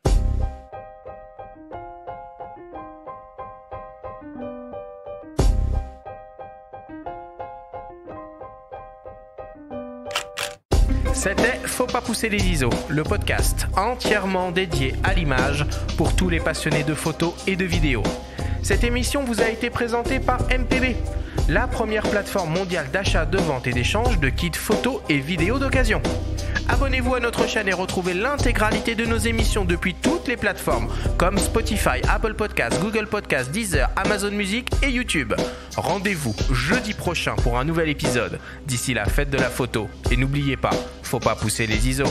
C'était Faut pas pousser les ISO, le podcast entièrement dédié à l'image pour tous les passionnés de photos et de vidéos. Cette émission vous a été présentée par MPB, la première plateforme mondiale d'achat, de vente et d'échange de kits photos et vidéos d'occasion. Abonnez-vous à notre chaîne et retrouvez l'intégralité de nos émissions depuis toutes les plateformes comme Spotify, Apple Podcasts, Google Podcasts, Deezer, Amazon Music et YouTube. Rendez-vous jeudi prochain pour un nouvel épisode. D'ici la fête de la photo. Et n'oubliez pas, faut pas pousser les ISO.